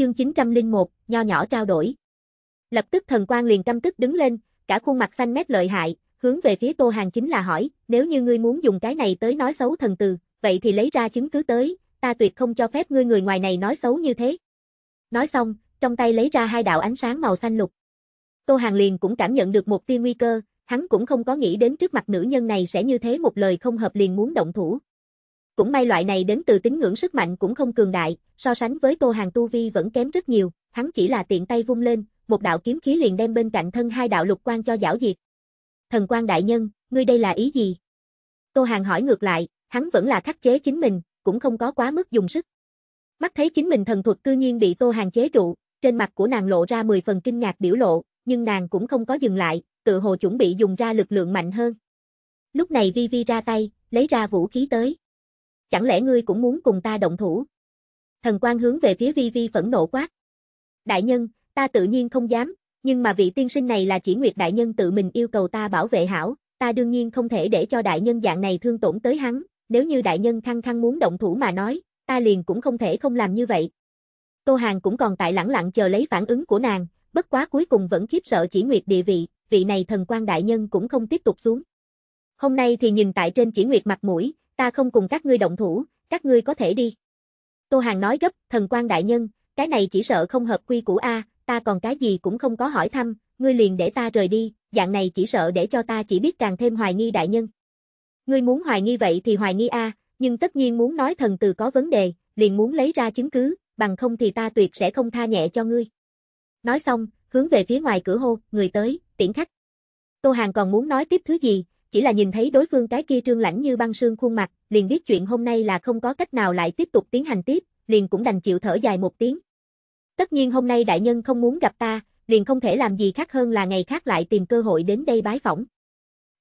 chương 901, nho nhỏ trao đổi. Lập tức thần quan liền căm tức đứng lên, cả khuôn mặt xanh mét lợi hại, hướng về phía Tô Hàng chính là hỏi, nếu như ngươi muốn dùng cái này tới nói xấu thần từ, vậy thì lấy ra chứng cứ tới, ta tuyệt không cho phép ngươi người ngoài này nói xấu như thế. Nói xong, trong tay lấy ra hai đạo ánh sáng màu xanh lục. Tô Hàng liền cũng cảm nhận được một tia nguy cơ, hắn cũng không có nghĩ đến trước mặt nữ nhân này sẽ như thế một lời không hợp liền muốn động thủ. Cũng may loại này đến từ tín ngưỡng sức mạnh cũng không cường đại, so sánh với Tô Hàng tu vi vẫn kém rất nhiều, hắn chỉ là tiện tay vung lên, một đạo kiếm khí liền đem bên cạnh thân hai đạo lục quang cho giảo diệt. Thần quan đại nhân, ngươi đây là ý gì? Tô Hàng hỏi ngược lại, hắn vẫn là khắc chế chính mình, cũng không có quá mức dùng sức. Mắt thấy chính mình thần thuật cư nhiên bị Tô Hàng chế trụ, trên mặt của nàng lộ ra 10 phần kinh ngạc biểu lộ, nhưng nàng cũng không có dừng lại, tự hồ chuẩn bị dùng ra lực lượng mạnh hơn. Lúc này Vi Vi ra tay, lấy ra vũ khí tới chẳng lẽ ngươi cũng muốn cùng ta động thủ? Thần quan hướng về phía Vi Vi phẫn nộ quát. Đại nhân, ta tự nhiên không dám, nhưng mà vị tiên sinh này là chỉ Nguyệt đại nhân tự mình yêu cầu ta bảo vệ hảo, ta đương nhiên không thể để cho đại nhân dạng này thương tổn tới hắn, nếu như đại nhân khăng khăng muốn động thủ mà nói, ta liền cũng không thể không làm như vậy. Tô Hàn cũng còn tại lẳng lặng chờ lấy phản ứng của nàng, bất quá cuối cùng vẫn khiếp sợ chỉ Nguyệt địa vị, vị này thần quan đại nhân cũng không tiếp tục xuống. Hôm nay thì nhìn tại trên chỉ Nguyệt mặt mũi, ta không cùng các ngươi động thủ, các ngươi có thể đi. Tô Hàng nói gấp, thần quan đại nhân, cái này chỉ sợ không hợp quy củ A, ta còn cái gì cũng không có hỏi thăm, ngươi liền để ta rời đi, dạng này chỉ sợ để cho ta chỉ biết càng thêm hoài nghi đại nhân. Ngươi muốn hoài nghi vậy thì hoài nghi A, nhưng tất nhiên muốn nói thần từ có vấn đề, liền muốn lấy ra chứng cứ, bằng không thì ta tuyệt sẽ không tha nhẹ cho ngươi. Nói xong, hướng về phía ngoài cửa hô, người tới, tiễn khách. Tô Hàng còn muốn nói tiếp thứ gì, chỉ là nhìn thấy đối phương cái kia trương lãnh như băng sương khuôn mặt, liền biết chuyện hôm nay là không có cách nào lại tiếp tục tiến hành tiếp, liền cũng đành chịu thở dài một tiếng. Tất nhiên hôm nay đại nhân không muốn gặp ta, liền không thể làm gì khác hơn là ngày khác lại tìm cơ hội đến đây bái phỏng.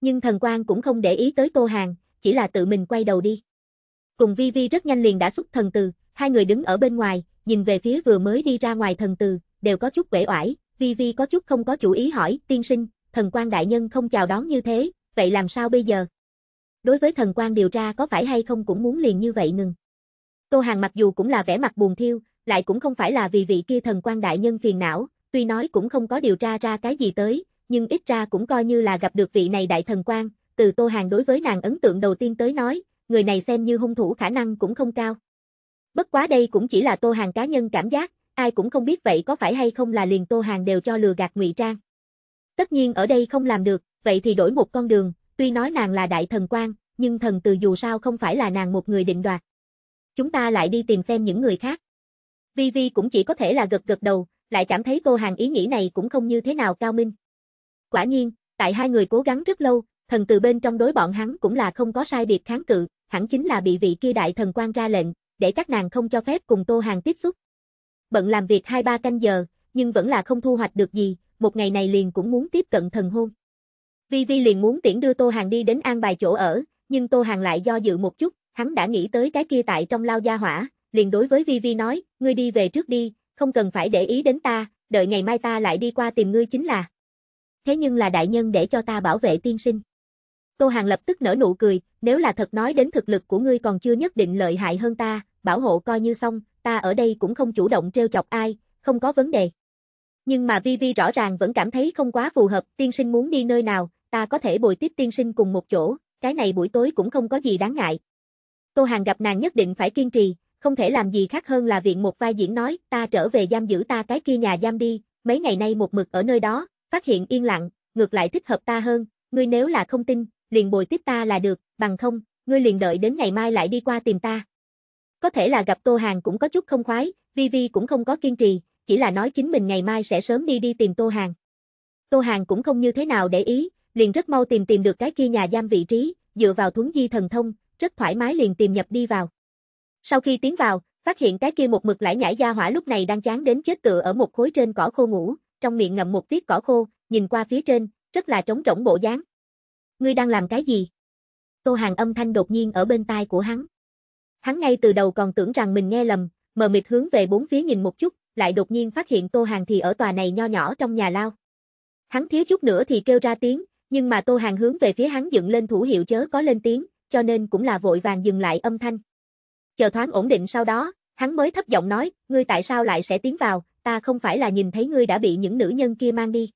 Nhưng thần quan cũng không để ý tới Tô Hàng, chỉ là tự mình quay đầu đi. Cùng Vi Vi rất nhanh liền đã xuất thần từ, hai người đứng ở bên ngoài, nhìn về phía vừa mới đi ra ngoài thần từ, đều có chút vẻ oải, Vi Vi có chút không có chủ ý hỏi, tiên sinh, thần quan đại nhân không chào đón như thế, vậy làm sao bây giờ? Đối với thần quan điều tra có phải hay không cũng muốn liền như vậy ngừng. Tô Hàng mặc dù cũng là vẻ mặt buồn thiêu, lại cũng không phải là vì vị kia thần quan đại nhân phiền não, tuy nói cũng không có điều tra ra cái gì tới, nhưng ít ra cũng coi như là gặp được vị này đại thần quan, từ Tô Hàng đối với nàng ấn tượng đầu tiên tới nói, người này xem như hung thủ khả năng cũng không cao. Bất quá đây cũng chỉ là Tô Hàng cá nhân cảm giác, ai cũng không biết vậy có phải hay không là liền Tô Hàng đều cho lừa gạt ngụy trang. Tất nhiên ở đây không làm được, vậy thì đổi một con đường, tuy nói nàng là đại thần quan, nhưng thần từ dù sao không phải là nàng một người định đoạt. Chúng ta lại đi tìm xem những người khác. Vi Vi cũng chỉ có thể là gật gật đầu, lại cảm thấy cô hàng ý nghĩ này cũng không như thế nào cao minh. Quả nhiên, tại hai người cố gắng rất lâu, thần từ bên trong đối bọn hắn cũng là không có sai biệt kháng cự, hẳn chính là bị vị kia đại thần quan ra lệnh, để các nàng không cho phép cùng Tô Hàng tiếp xúc. Bận làm việc hai ba canh giờ, nhưng vẫn là không thu hoạch được gì, một ngày này liền cũng muốn tiếp cận thần hôn. Vi Vi liền muốn tiễn đưa Tô Hàng đi đến an bài chỗ ở, nhưng Tô Hàng lại do dự một chút, hắn đã nghĩ tới cái kia tại trong lao gia hỏa, liền đối với Vi Vi nói, ngươi đi về trước đi, không cần phải để ý đến ta, đợi ngày mai ta lại đi qua tìm ngươi chính là. Thế nhưng là đại nhân để cho ta bảo vệ tiên sinh. Tô Hàng lập tức nở nụ cười, nếu là thật nói đến thực lực của ngươi còn chưa nhất định lợi hại hơn ta, bảo hộ coi như xong, ta ở đây cũng không chủ động treo chọc ai, không có vấn đề. Nhưng mà Vi Vi rõ ràng vẫn cảm thấy không quá phù hợp, tiên sinh muốn đi nơi nào, ta có thể bồi tiếp tiên sinh cùng một chỗ, cái này buổi tối cũng không có gì đáng ngại. Tô Hàng gặp nàng nhất định phải kiên trì, không thể làm gì khác hơn là viện một vai diễn nói, ta trở về giam giữ ta cái kia nhà giam đi, mấy ngày nay một mực ở nơi đó, phát hiện yên lặng, ngược lại thích hợp ta hơn, ngươi nếu là không tin, liền bồi tiếp ta là được, bằng không, ngươi liền đợi đến ngày mai lại đi qua tìm ta. Có thể là gặp Tô Hàng cũng có chút không khoái, Vi Vi cũng không có kiên trì, chỉ là nói chính mình ngày mai sẽ sớm đi đi tìm Tô Hàng. Tô Hàng cũng không như thế nào để ý, liền rất mau tìm tìm được cái kia nhà giam vị trí, dựa vào thuấn di thần thông, rất thoải mái liền tìm nhập đi vào. Sau khi tiến vào, phát hiện cái kia một mực lại nhảy ra hỏa lúc này đang chán đến chết tựa ở một khối trên cỏ khô ngủ, trong miệng ngậm một tiết cỏ khô, nhìn qua phía trên, rất là trống rỗng bộ dáng. Ngươi đang làm cái gì? Tô Hàng âm thanh đột nhiên ở bên tai của hắn. Hắn ngay từ đầu còn tưởng rằng mình nghe lầm, mờ mịt hướng về bốn phía nhìn một chút, lại đột nhiên phát hiện Tô Hàng thì ở tòa này nho nhỏ trong nhà lao. Hắn thiếu chút nữa thì kêu ra tiếng, nhưng mà Tô Hàng hướng về phía hắn dựng lên thủ hiệu chớ có lên tiếng, cho nên cũng là vội vàng dừng lại âm thanh. Chờ thoáng ổn định sau đó, hắn mới thấp giọng nói, ngươi tại sao lại sẽ tiến vào, ta không phải là nhìn thấy ngươi đã bị những nữ nhân kia mang đi.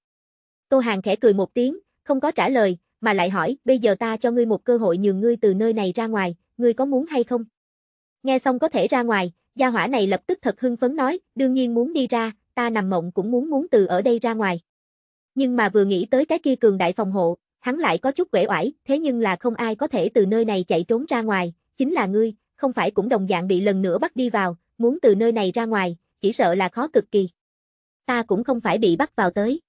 Tô Hàng khẽ cười một tiếng, không có trả lời, mà lại hỏi, bây giờ ta cho ngươi một cơ hội nhường ngươi từ nơi này ra ngoài, ngươi có muốn hay không? Nghe xong có thể ra ngoài, gia hỏa này lập tức thật hưng phấn nói, đương nhiên muốn đi ra, ta nằm mộng cũng muốn muốn từ ở đây ra ngoài. Nhưng mà vừa nghĩ tới cái kia cường đại phòng hộ, hắn lại có chút quể oải, thế nhưng là không ai có thể từ nơi này chạy trốn ra ngoài, chính là ngươi, không phải cũng đồng dạng bị lần nữa bắt đi vào, muốn từ nơi này ra ngoài, chỉ sợ là khó cực kỳ. Ta cũng không phải bị bắt vào tới.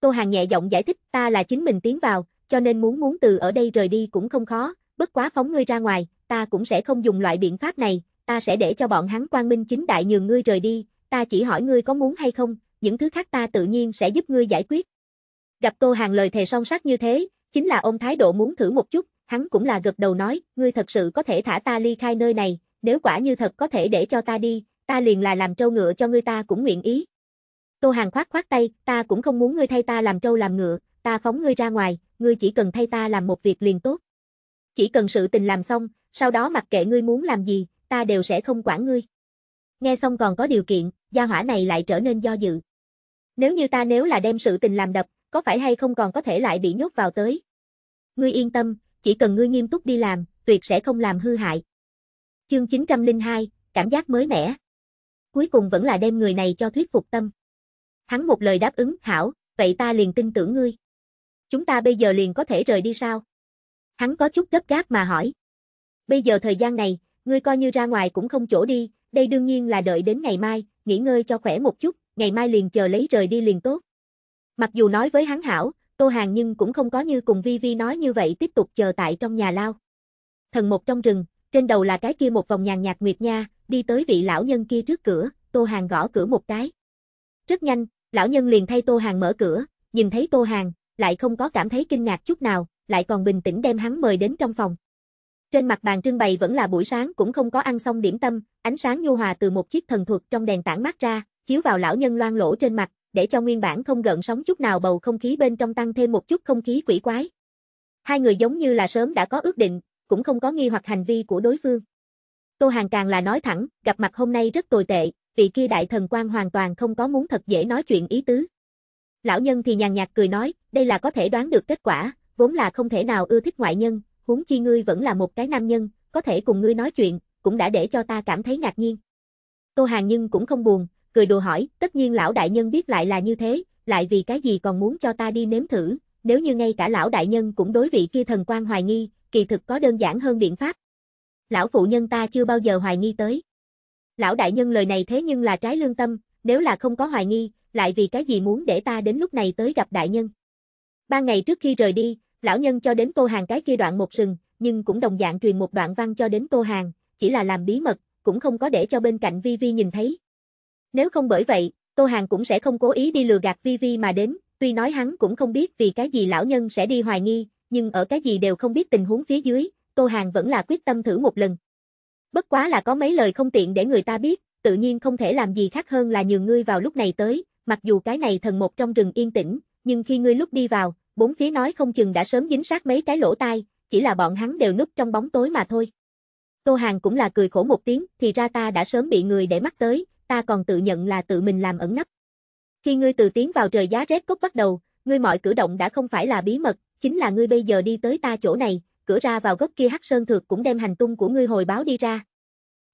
Tô Hàng nhẹ giọng giải thích, ta là chính mình tiến vào, cho nên muốn muốn từ ở đây rời đi cũng không khó, bất quá phóng ngươi ra ngoài, ta cũng sẽ không dùng loại biện pháp này, ta sẽ để cho bọn hắn quang minh chính đại nhường ngươi rời đi, ta chỉ hỏi ngươi có muốn hay không, những thứ khác ta tự nhiên sẽ giúp ngươi giải quyết, Gặp Tô Hàng lời thề song sắc như thế, chính là ôm thái độ muốn thử một chút, hắn cũng là gật đầu nói, ngươi thật sự có thể thả ta ly khai nơi này, nếu quả như thật có thể để cho ta đi, ta liền là làm trâu ngựa cho ngươi ta cũng nguyện ý. Tô Hàng khoát khoát tay, ta cũng không muốn ngươi thay ta làm trâu làm ngựa, ta phóng ngươi ra ngoài, ngươi chỉ cần thay ta làm một việc liền tốt. Chỉ cần sự tình làm xong, sau đó mặc kệ ngươi muốn làm gì, ta đều sẽ không quản ngươi. Nghe xong còn có điều kiện, gia hỏa này lại trở nên do dự. Nếu như ta nếu là đem sự tình làm đập, có phải hay không còn có thể lại bị nhốt vào tới. Ngươi yên tâm, chỉ cần ngươi nghiêm túc đi làm, tuyệt sẽ không làm hư hại. Chương 902, cảm giác mới mẻ. Cuối cùng vẫn là đem người này cho thuyết phục tâm. Hắn một lời đáp ứng, hảo, vậy ta liền tin tưởng ngươi. Chúng ta bây giờ liền có thể rời đi sao? Hắn có chút gấp gáp mà hỏi. Bây giờ thời gian này, ngươi coi như ra ngoài cũng không chỗ đi, đây đương nhiên là đợi đến ngày mai, nghỉ ngơi cho khỏe một chút, ngày mai liền chờ lấy rời đi liền tốt. Mặc dù nói với hắn hảo, Tô Hàng nhưng cũng không có như cùng Vi Vi nói như vậy tiếp tục chờ tại trong nhà lao. Thần một trong rừng, trên đầu là cái kia một vòng nhàn nhạt nguyệt nha, đi tới vị lão nhân kia trước cửa, Tô Hàng gõ cửa một cái. Rất nhanh, lão nhân liền thay Tô Hàng mở cửa, nhìn thấy Tô Hàng, lại không có cảm thấy kinh ngạc chút nào, lại còn bình tĩnh đem hắn mời đến trong phòng. Trên mặt bàn trưng bày vẫn là buổi sáng cũng không có ăn xong điểm tâm, ánh sáng nhu hòa từ một chiếc thần thuật trong đèn tản mát ra, chiếu vào lão nhân loang lỗ trên mặt, để cho nguyên bản không gần sóng chút nào bầu không khí bên trong tăng thêm một chút không khí quỷ quái. Hai người giống như là sớm đã có ước định, cũng không có nghi hoặc hành vi của đối phương. Tô Hàng càng là nói thẳng, gặp mặt hôm nay rất tồi tệ, vị kia đại thần quan hoàn toàn không có muốn thật dễ nói chuyện ý tứ. Lão nhân thì nhàn nhạt cười nói, đây là có thể đoán được kết quả, vốn là không thể nào ưa thích ngoại nhân, huống chi ngươi vẫn là một cái nam nhân, có thể cùng ngươi nói chuyện, cũng đã để cho ta cảm thấy ngạc nhiên. Tô Hàng nhưng cũng không buồn, cười đùa hỏi, tất nhiên lão đại nhân biết lại là như thế, lại vì cái gì còn muốn cho ta đi nếm thử, nếu như ngay cả lão đại nhân cũng đối vị kia thần quan hoài nghi, kỳ thực có đơn giản hơn biện pháp. Lão phụ nhân ta chưa bao giờ hoài nghi tới. Lão đại nhân lời này thế nhưng là trái lương tâm, nếu là không có hoài nghi, lại vì cái gì muốn để ta đến lúc này tới gặp đại nhân. Ba ngày trước khi rời đi, lão nhân cho đến cô hàng cái kia đoạn một sừng, nhưng cũng đồng dạng truyền một đoạn văn cho đến cô hàng, chỉ là làm bí mật, cũng không có để cho bên cạnh Vi Vi nhìn thấy, nếu không bởi vậy, Tô Hàng cũng sẽ không cố ý đi lừa gạt Vi Vi mà đến, tuy nói hắn cũng không biết vì cái gì lão nhân sẽ đi hoài nghi, nhưng ở cái gì đều không biết tình huống phía dưới, Tô Hàng vẫn là quyết tâm thử một lần. Bất quá là có mấy lời không tiện để người ta biết, tự nhiên không thể làm gì khác hơn là nhường ngươi vào lúc này tới, mặc dù cái này thần một trong rừng yên tĩnh, nhưng khi ngươi lúc đi vào, bốn phía nói không chừng đã sớm dính sát mấy cái lỗ tai, chỉ là bọn hắn đều núp trong bóng tối mà thôi. Tô Hàng cũng là cười khổ một tiếng, thì ra ta đã sớm bị người để mắt tới, ta còn tự nhận là tự mình làm ẩn nấp. Khi ngươi từ tiến vào trời giá rét cốc bắt đầu, ngươi mọi cử động đã không phải là bí mật, chính là ngươi bây giờ đi tới ta chỗ này, cửa ra vào gốc kia hắc sơn thược cũng đem hành tung của ngươi hồi báo đi ra.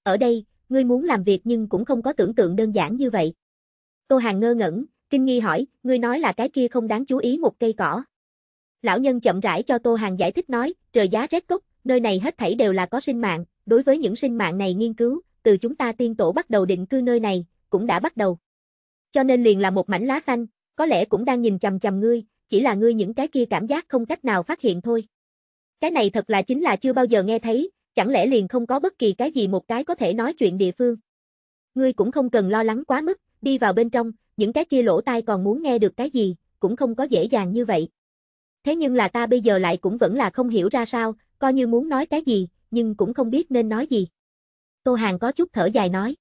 Ở đây, ngươi muốn làm việc nhưng cũng không có tưởng tượng đơn giản như vậy. Tô Hàng ngơ ngẩn, kinh nghi hỏi, ngươi nói là cái kia không đáng chú ý một cây cỏ. Lão nhân chậm rãi cho Tô Hàng giải thích nói, trời giá rét cốc, nơi này hết thảy đều là có sinh mạng, đối với những sinh mạng này nghiên cứu, từ chúng ta tiên tổ bắt đầu định cư nơi này, cũng đã bắt đầu. Cho nên liền là một mảnh lá xanh, có lẽ cũng đang nhìn chằm chằm ngươi, chỉ là ngươi những cái kia cảm giác không cách nào phát hiện thôi. Cái này thật là chính là chưa bao giờ nghe thấy, chẳng lẽ liền không có bất kỳ cái gì một cái có thể nói chuyện địa phương. Ngươi cũng không cần lo lắng quá mức, đi vào bên trong, những cái kia lỗ tai còn muốn nghe được cái gì, cũng không có dễ dàng như vậy. Thế nhưng là ta bây giờ lại cũng vẫn là không hiểu ra sao, coi như muốn nói cái gì, nhưng cũng không biết nên nói gì. Tô Hàng có chút thở dài nói.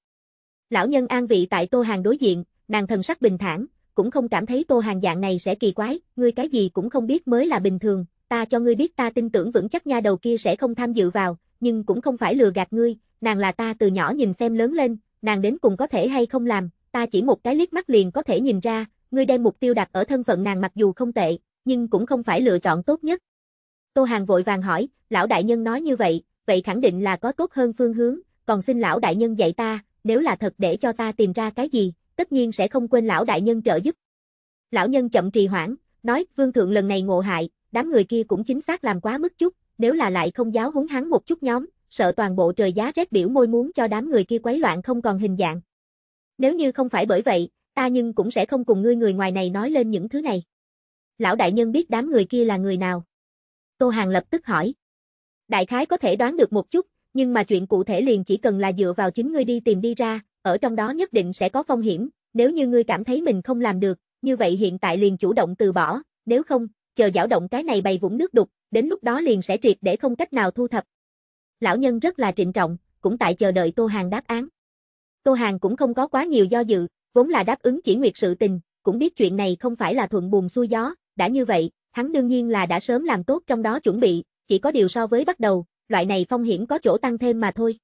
Lão nhân an vị tại Tô Hàng đối diện, nàng thần sắc bình thản, cũng không cảm thấy Tô Hàng dạng này sẽ kỳ quái, ngươi cái gì cũng không biết mới là bình thường, ta cho ngươi biết ta tin tưởng vững chắc nha đầu kia sẽ không tham dự vào, nhưng cũng không phải lừa gạt ngươi, nàng là ta từ nhỏ nhìn xem lớn lên, nàng đến cùng có thể hay không làm, ta chỉ một cái liếc mắt liền có thể nhìn ra, ngươi đem mục tiêu đặt ở thân phận nàng mặc dù không tệ, nhưng cũng không phải lựa chọn tốt nhất. Tô Hàng vội vàng hỏi, lão đại nhân nói như vậy, vậy khẳng định là có tốt hơn phương hướng, còn xin lão đại nhân dạy ta, nếu là thật để cho ta tìm ra cái gì, tất nhiên sẽ không quên lão đại nhân trợ giúp. Lão nhân chậm trì hoãn, nói, vương thượng lần này ngộ hại, đám người kia cũng chính xác làm quá mức chút, nếu là lại không giáo huấn hắn một chút nhóm, sợ toàn bộ trời giá rét biểu môi muốn cho đám người kia quấy loạn không còn hình dạng. Nếu như không phải bởi vậy, ta nhưng cũng sẽ không cùng ngươi người ngoài này nói lên những thứ này. Lão đại nhân biết đám người kia là người nào? Tô Hàng lập tức hỏi. Đại khái có thể đoán được một chút, nhưng mà chuyện cụ thể liền chỉ cần là dựa vào chính ngươi đi tìm đi ra, ở trong đó nhất định sẽ có phong hiểm, nếu như ngươi cảm thấy mình không làm được, như vậy hiện tại liền chủ động từ bỏ, nếu không, chờ giảo động cái này bày vũng nước đục, đến lúc đó liền sẽ triệt để không cách nào thu thập. Lão nhân rất là trịnh trọng, cũng tại chờ đợi Tô Hàng đáp án. Tô Hàng cũng không có quá nhiều do dự, vốn là đáp ứng chỉ nguyệt sự tình, cũng biết chuyện này không phải là thuận buồn xuôi gió, đã như vậy, hắn đương nhiên là đã sớm làm tốt trong đó chuẩn bị, chỉ có điều so với bắt đầu, loại này phong hiểm có chỗ tăng thêm mà thôi.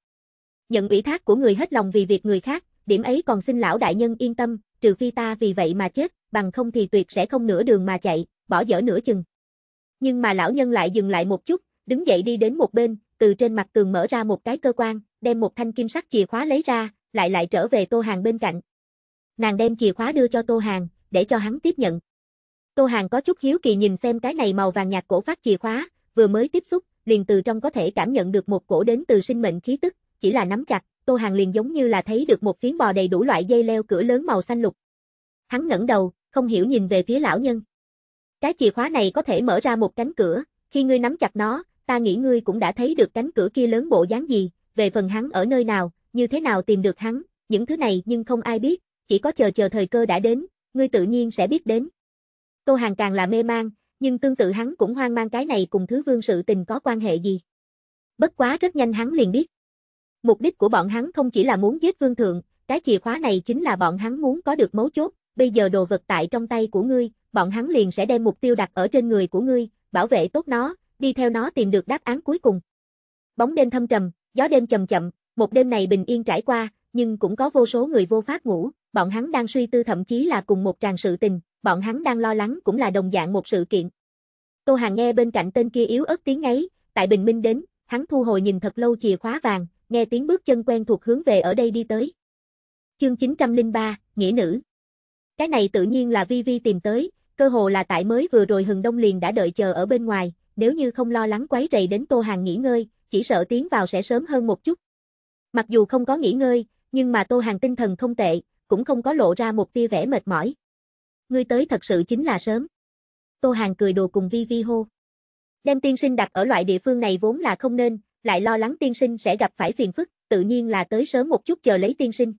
Nhận ủy thác của người hết lòng vì việc người khác, điểm ấy còn xin lão đại nhân yên tâm, trừ phi ta vì vậy mà chết, bằng không thì tuyệt sẽ không nửa đường mà chạy, bỏ dở nửa chừng. Nhưng mà lão nhân lại dừng lại một chút, đứng dậy đi đến một bên, từ trên mặt tường mở ra một cái cơ quan, đem một thanh kim sắc chìa khóa lấy ra, lại lại trở về Tô Hàng bên cạnh. Nàng đem chìa khóa đưa cho Tô Hàng, để cho hắn tiếp nhận. Tô Hàng có chút hiếu kỳ nhìn xem cái này màu vàng nhạt cổ phát chìa khóa, vừa mới tiếp xúc, liền từ trong có thể cảm nhận được một cổ đến từ sinh mệnh khí tức, chỉ là nắm chặt, Tô Hàng liền giống như là thấy được một phiến bò đầy đủ loại dây leo cửa lớn màu xanh lục. Hắn ngẩng đầu, không hiểu nhìn về phía lão nhân. Cái chìa khóa này có thể mở ra một cánh cửa, khi ngươi nắm chặt nó, ta nghĩ ngươi cũng đã thấy được cánh cửa kia lớn bộ dáng gì, về phần hắn ở nơi nào, như thế nào tìm được hắn, những thứ này nhưng không ai biết, chỉ có chờ chờ thời cơ đã đến, ngươi tự nhiên sẽ biết đến. Tô Hàng càng là mê mang, nhưng tương tự hắn cũng hoang mang cái này cùng thứ vương sự tình có quan hệ gì. Bất quá rất nhanh hắn liền biết. Mục đích của bọn hắn không chỉ là muốn giết vương thượng, cái chìa khóa này chính là bọn hắn muốn có được mấu chốt, bây giờ đồ vật tại trong tay của ngươi, bọn hắn liền sẽ đem mục tiêu đặt ở trên người của ngươi, bảo vệ tốt nó, đi theo nó tìm được đáp án cuối cùng. Bóng đêm thâm trầm, gió đêm chậm chậm, một đêm này bình yên trải qua, nhưng cũng có vô số người vô pháp ngủ, bọn hắn đang suy tư thậm chí là cùng một tràng sự tình, bọn hắn đang lo lắng cũng là đồng dạng một sự kiện. Tô Hàng nghe bên cạnh tên kia yếu ớt tiếng ấy, tại bình minh đến, hắn thu hồi nhìn thật lâu chìa khóa vàng, nghe tiếng bước chân quen thuộc hướng về ở đây đi tới. Chương 903, Nghĩa nữ. Cái này tự nhiên là vivi tìm tới, cơ hồ là tại mới vừa rồi hừng đông liền đã đợi chờ ở bên ngoài, nếu như không lo lắng quấy rầy đến Tô Hàng nghỉ ngơi, chỉ sợ tiến vào sẽ sớm hơn một chút. Mặc dù không có nghỉ ngơi, nhưng mà Tô Hàng tinh thần không tệ, cũng không có lộ ra một tia vẻ mệt mỏi ngươi tới thật sự chính là sớm. Tô Hàng cười đùa cùng Vi Vi hô. Đem tiên sinh đặt ở loại địa phương này vốn là không nên, lại lo lắng tiên sinh sẽ gặp phải phiền phức, tự nhiên là tới sớm một chút chờ lấy tiên sinh.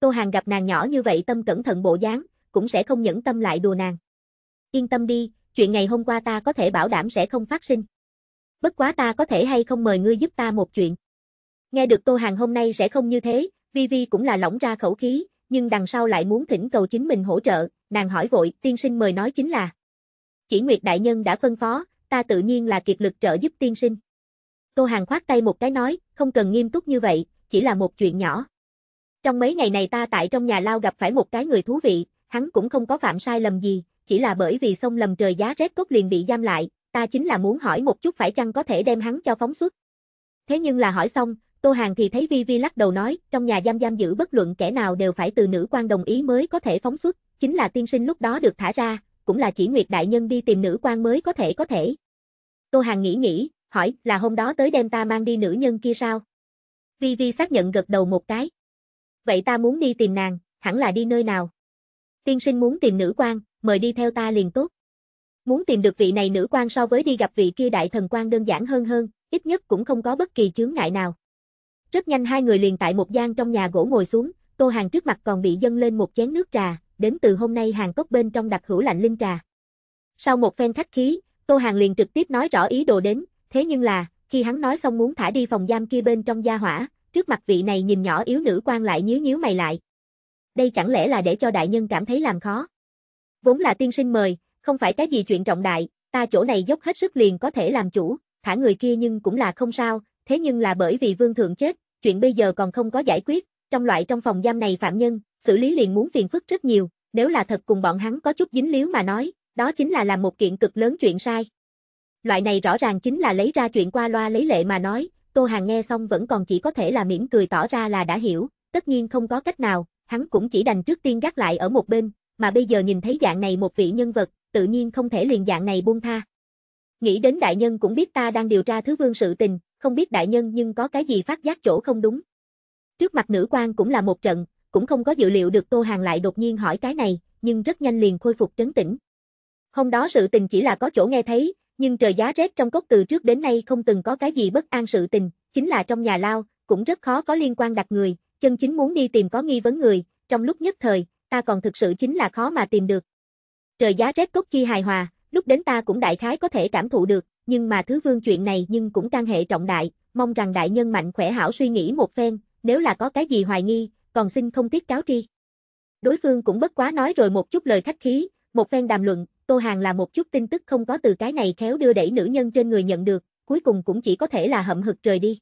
Tô Hàng gặp nàng nhỏ như vậy tâm cẩn thận bộ dáng, cũng sẽ không nhẫn tâm lại đùa nàng. Yên tâm đi, chuyện ngày hôm qua ta có thể bảo đảm sẽ không phát sinh. Bất quá ta có thể hay không mời ngươi giúp ta một chuyện. Nghe được Tô Hàng hôm nay sẽ không như thế, Vi Vi cũng là lỏng ra khẩu khí, nhưng đằng sau lại muốn thỉnh cầu chính mình hỗ trợ, nàng hỏi vội, tiên sinh mời nói chính là. Chỉ Nguyệt Đại Nhân đã phân phó, ta tự nhiên là kiệt lực trợ giúp tiên sinh. Tô Hàng khoát tay một cái nói, không cần nghiêm túc như vậy, chỉ là một chuyện nhỏ. Trong mấy ngày này ta tại trong nhà lao gặp phải một cái người thú vị, hắn cũng không có phạm sai lầm gì, chỉ là bởi vì sông lầm trời giá rét cốt liền bị giam lại, ta chính là muốn hỏi một chút phải chăng có thể đem hắn cho phóng xuất. Thế nhưng là hỏi xong, Tô Hàng thì thấy Vi Vi lắc đầu nói, trong nhà giam giam giữ bất luận kẻ nào đều phải từ nữ quan đồng ý mới có thể phóng xuất, chính là tiên sinh lúc đó được thả ra, cũng là chỉ Nguyệt Đại Nhân đi tìm nữ quan mới có thể có thể. Tô Hàng nghĩ nghĩ, hỏi, là hôm đó tới đem ta mang đi nữ nhân kia sao? Vi Vi xác nhận gật đầu một cái. Vậy ta muốn đi tìm nàng, hẳn là đi nơi nào? Tiên sinh muốn tìm nữ quan, mời đi theo ta liền tốt. Muốn tìm được vị này nữ quan so với đi gặp vị kia đại thần quan đơn giản hơn hơn, ít nhất cũng không có bất kỳ chướng ngại nào. Rất nhanh hai người liền tại một gian trong nhà gỗ ngồi xuống, Tô Hàng trước mặt còn bị dâng lên một chén nước trà, đến từ hôm nay hàng cốc bên trong đặc hữu lạnh linh trà. Sau một phen khách khí, Tô Hàng liền trực tiếp nói rõ ý đồ đến, thế nhưng là, khi hắn nói xong muốn thả đi phòng giam kia bên trong gia hỏa, trước mặt vị này nhìn nhỏ yếu nữ quan lại nhíu nhíu mày lại. Đây chẳng lẽ là để cho đại nhân cảm thấy làm khó? Vốn là tiên sinh mời, không phải cái gì chuyện trọng đại, ta chỗ này dốc hết sức liền có thể làm chủ, thả người kia nhưng cũng là không sao, thế nhưng là bởi vì vương thượng chết, chuyện bây giờ còn không có giải quyết, trong loại trong phòng giam này phạm nhân, xử lý liền muốn phiền phức rất nhiều, nếu là thật cùng bọn hắn có chút dính líu mà nói, đó chính là làm một kiện cực lớn chuyện sai. Loại này rõ ràng chính là lấy ra chuyện qua loa lấy lệ mà nói, Tô Hàng nghe xong vẫn còn chỉ có thể là mỉm cười tỏ ra là đã hiểu, tất nhiên không có cách nào, hắn cũng chỉ đành trước tiên gác lại ở một bên, mà bây giờ nhìn thấy dạng này một vị nhân vật, tự nhiên không thể liền dạng này buông tha. Nghĩ đến đại nhân cũng biết ta đang điều tra thứ vương sự tình, không biết đại nhân nhưng có cái gì phát giác chỗ không đúng. Trước mặt nữ quan cũng là một trận, cũng không có dự liệu được Tô Hàng lại đột nhiên hỏi cái này, nhưng rất nhanh liền khôi phục trấn tĩnh. Hôm đó sự tình chỉ là có chỗ nghe thấy, nhưng trời giá rét trong cốc từ trước đến nay không từng có cái gì bất an sự tình, chính là trong nhà lao, cũng rất khó có liên quan đặt người, chân chính muốn đi tìm có nghi vấn người, trong lúc nhất thời, ta còn thực sự chính là khó mà tìm được. Trời giá rét cốc chi hài hòa, lúc đến ta cũng đại khái có thể cảm thụ được, nhưng mà thứ vương chuyện này nhưng cũng can hệ trọng đại, mong rằng đại nhân mạnh khỏe hảo suy nghĩ một phen, nếu là có cái gì hoài nghi, còn xin không tiếc cáo tri. Đối phương cũng bất quá nói rồi một chút lời khách khí, một phen đàm luận, Tô Hàng là một chút tin tức không có từ cái này khéo đưa đẩy nữ nhân trên người nhận được, cuối cùng cũng chỉ có thể là hậm hực trời đi.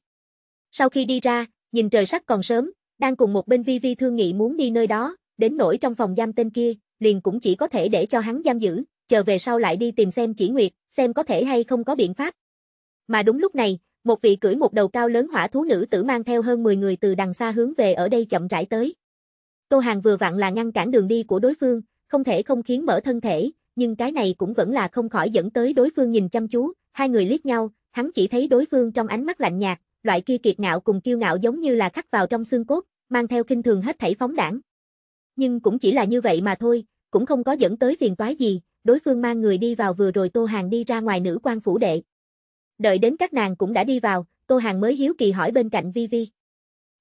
Sau khi đi ra, nhìn trời sắc còn sớm, đang cùng một bên Vi Vi thương nghị muốn đi nơi đó, đến nỗi trong phòng giam tên kia, liền cũng chỉ có thể để cho hắn giam giữ, chờ về sau lại đi tìm xem chỉ nguyệt, xem có thể hay không có biện pháp. Mà đúng lúc này, một vị cưỡi một đầu cao lớn hỏa thú nữ tử mang theo hơn 10 người từ đằng xa hướng về ở đây chậm rãi tới. Tô Hàng vừa vặn là ngăn cản đường đi của đối phương, không thể không khiến mở thân thể, nhưng cái này cũng vẫn là không khỏi dẫn tới đối phương nhìn chăm chú, hai người liếc nhau, hắn chỉ thấy đối phương trong ánh mắt lạnh nhạt, loại kia kiệt ngạo cùng kiêu ngạo giống như là khắc vào trong xương cốt, mang theo kinh thường hết thảy phóng đảng. Nhưng cũng chỉ là như vậy mà thôi, cũng không có dẫn tới phiền toái gì, đối phương mang người đi vào vừa rồi Tô Hàng đi ra ngoài nữ quan phủ đệ. Đợi đến các nàng cũng đã đi vào, Tô Hàng mới hiếu kỳ hỏi bên cạnh Vi Vi.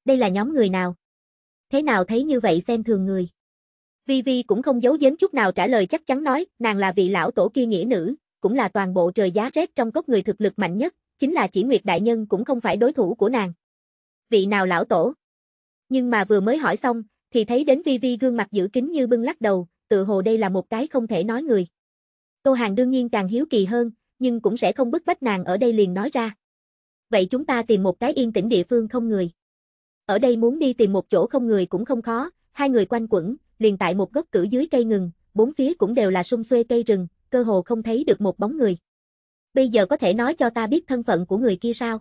Đây là nhóm người nào? Thế nào thấy như vậy xem thường người? Vi Vi cũng không giấu giếm chút nào trả lời chắc chắn nói, nàng là vị lão tổ kia nghĩa nữ, cũng là toàn bộ trời giá rét trong cốc người thực lực mạnh nhất, chính là chỉ Nguyệt Đại Nhân cũng không phải đối thủ của nàng. Vị nào lão tổ? Nhưng mà vừa mới hỏi xong, thì thấy đến Vi Vi gương mặt giữ kín như bưng lắc đầu, tự hồ đây là một cái không thể nói người. Tô Hàng đương nhiên càng hiếu kỳ hơn, nhưng cũng sẽ không bức bách nàng ở đây liền nói ra. Vậy chúng ta tìm một cái yên tĩnh địa phương không người. Ở đây muốn đi tìm một chỗ không người cũng không khó, hai người quanh quẩn, liền tại một gốc cử dưới cây ngừng, bốn phía cũng đều là sung xuê cây rừng, cơ hồ không thấy được một bóng người. Bây giờ có thể nói cho ta biết thân phận của người kia sao?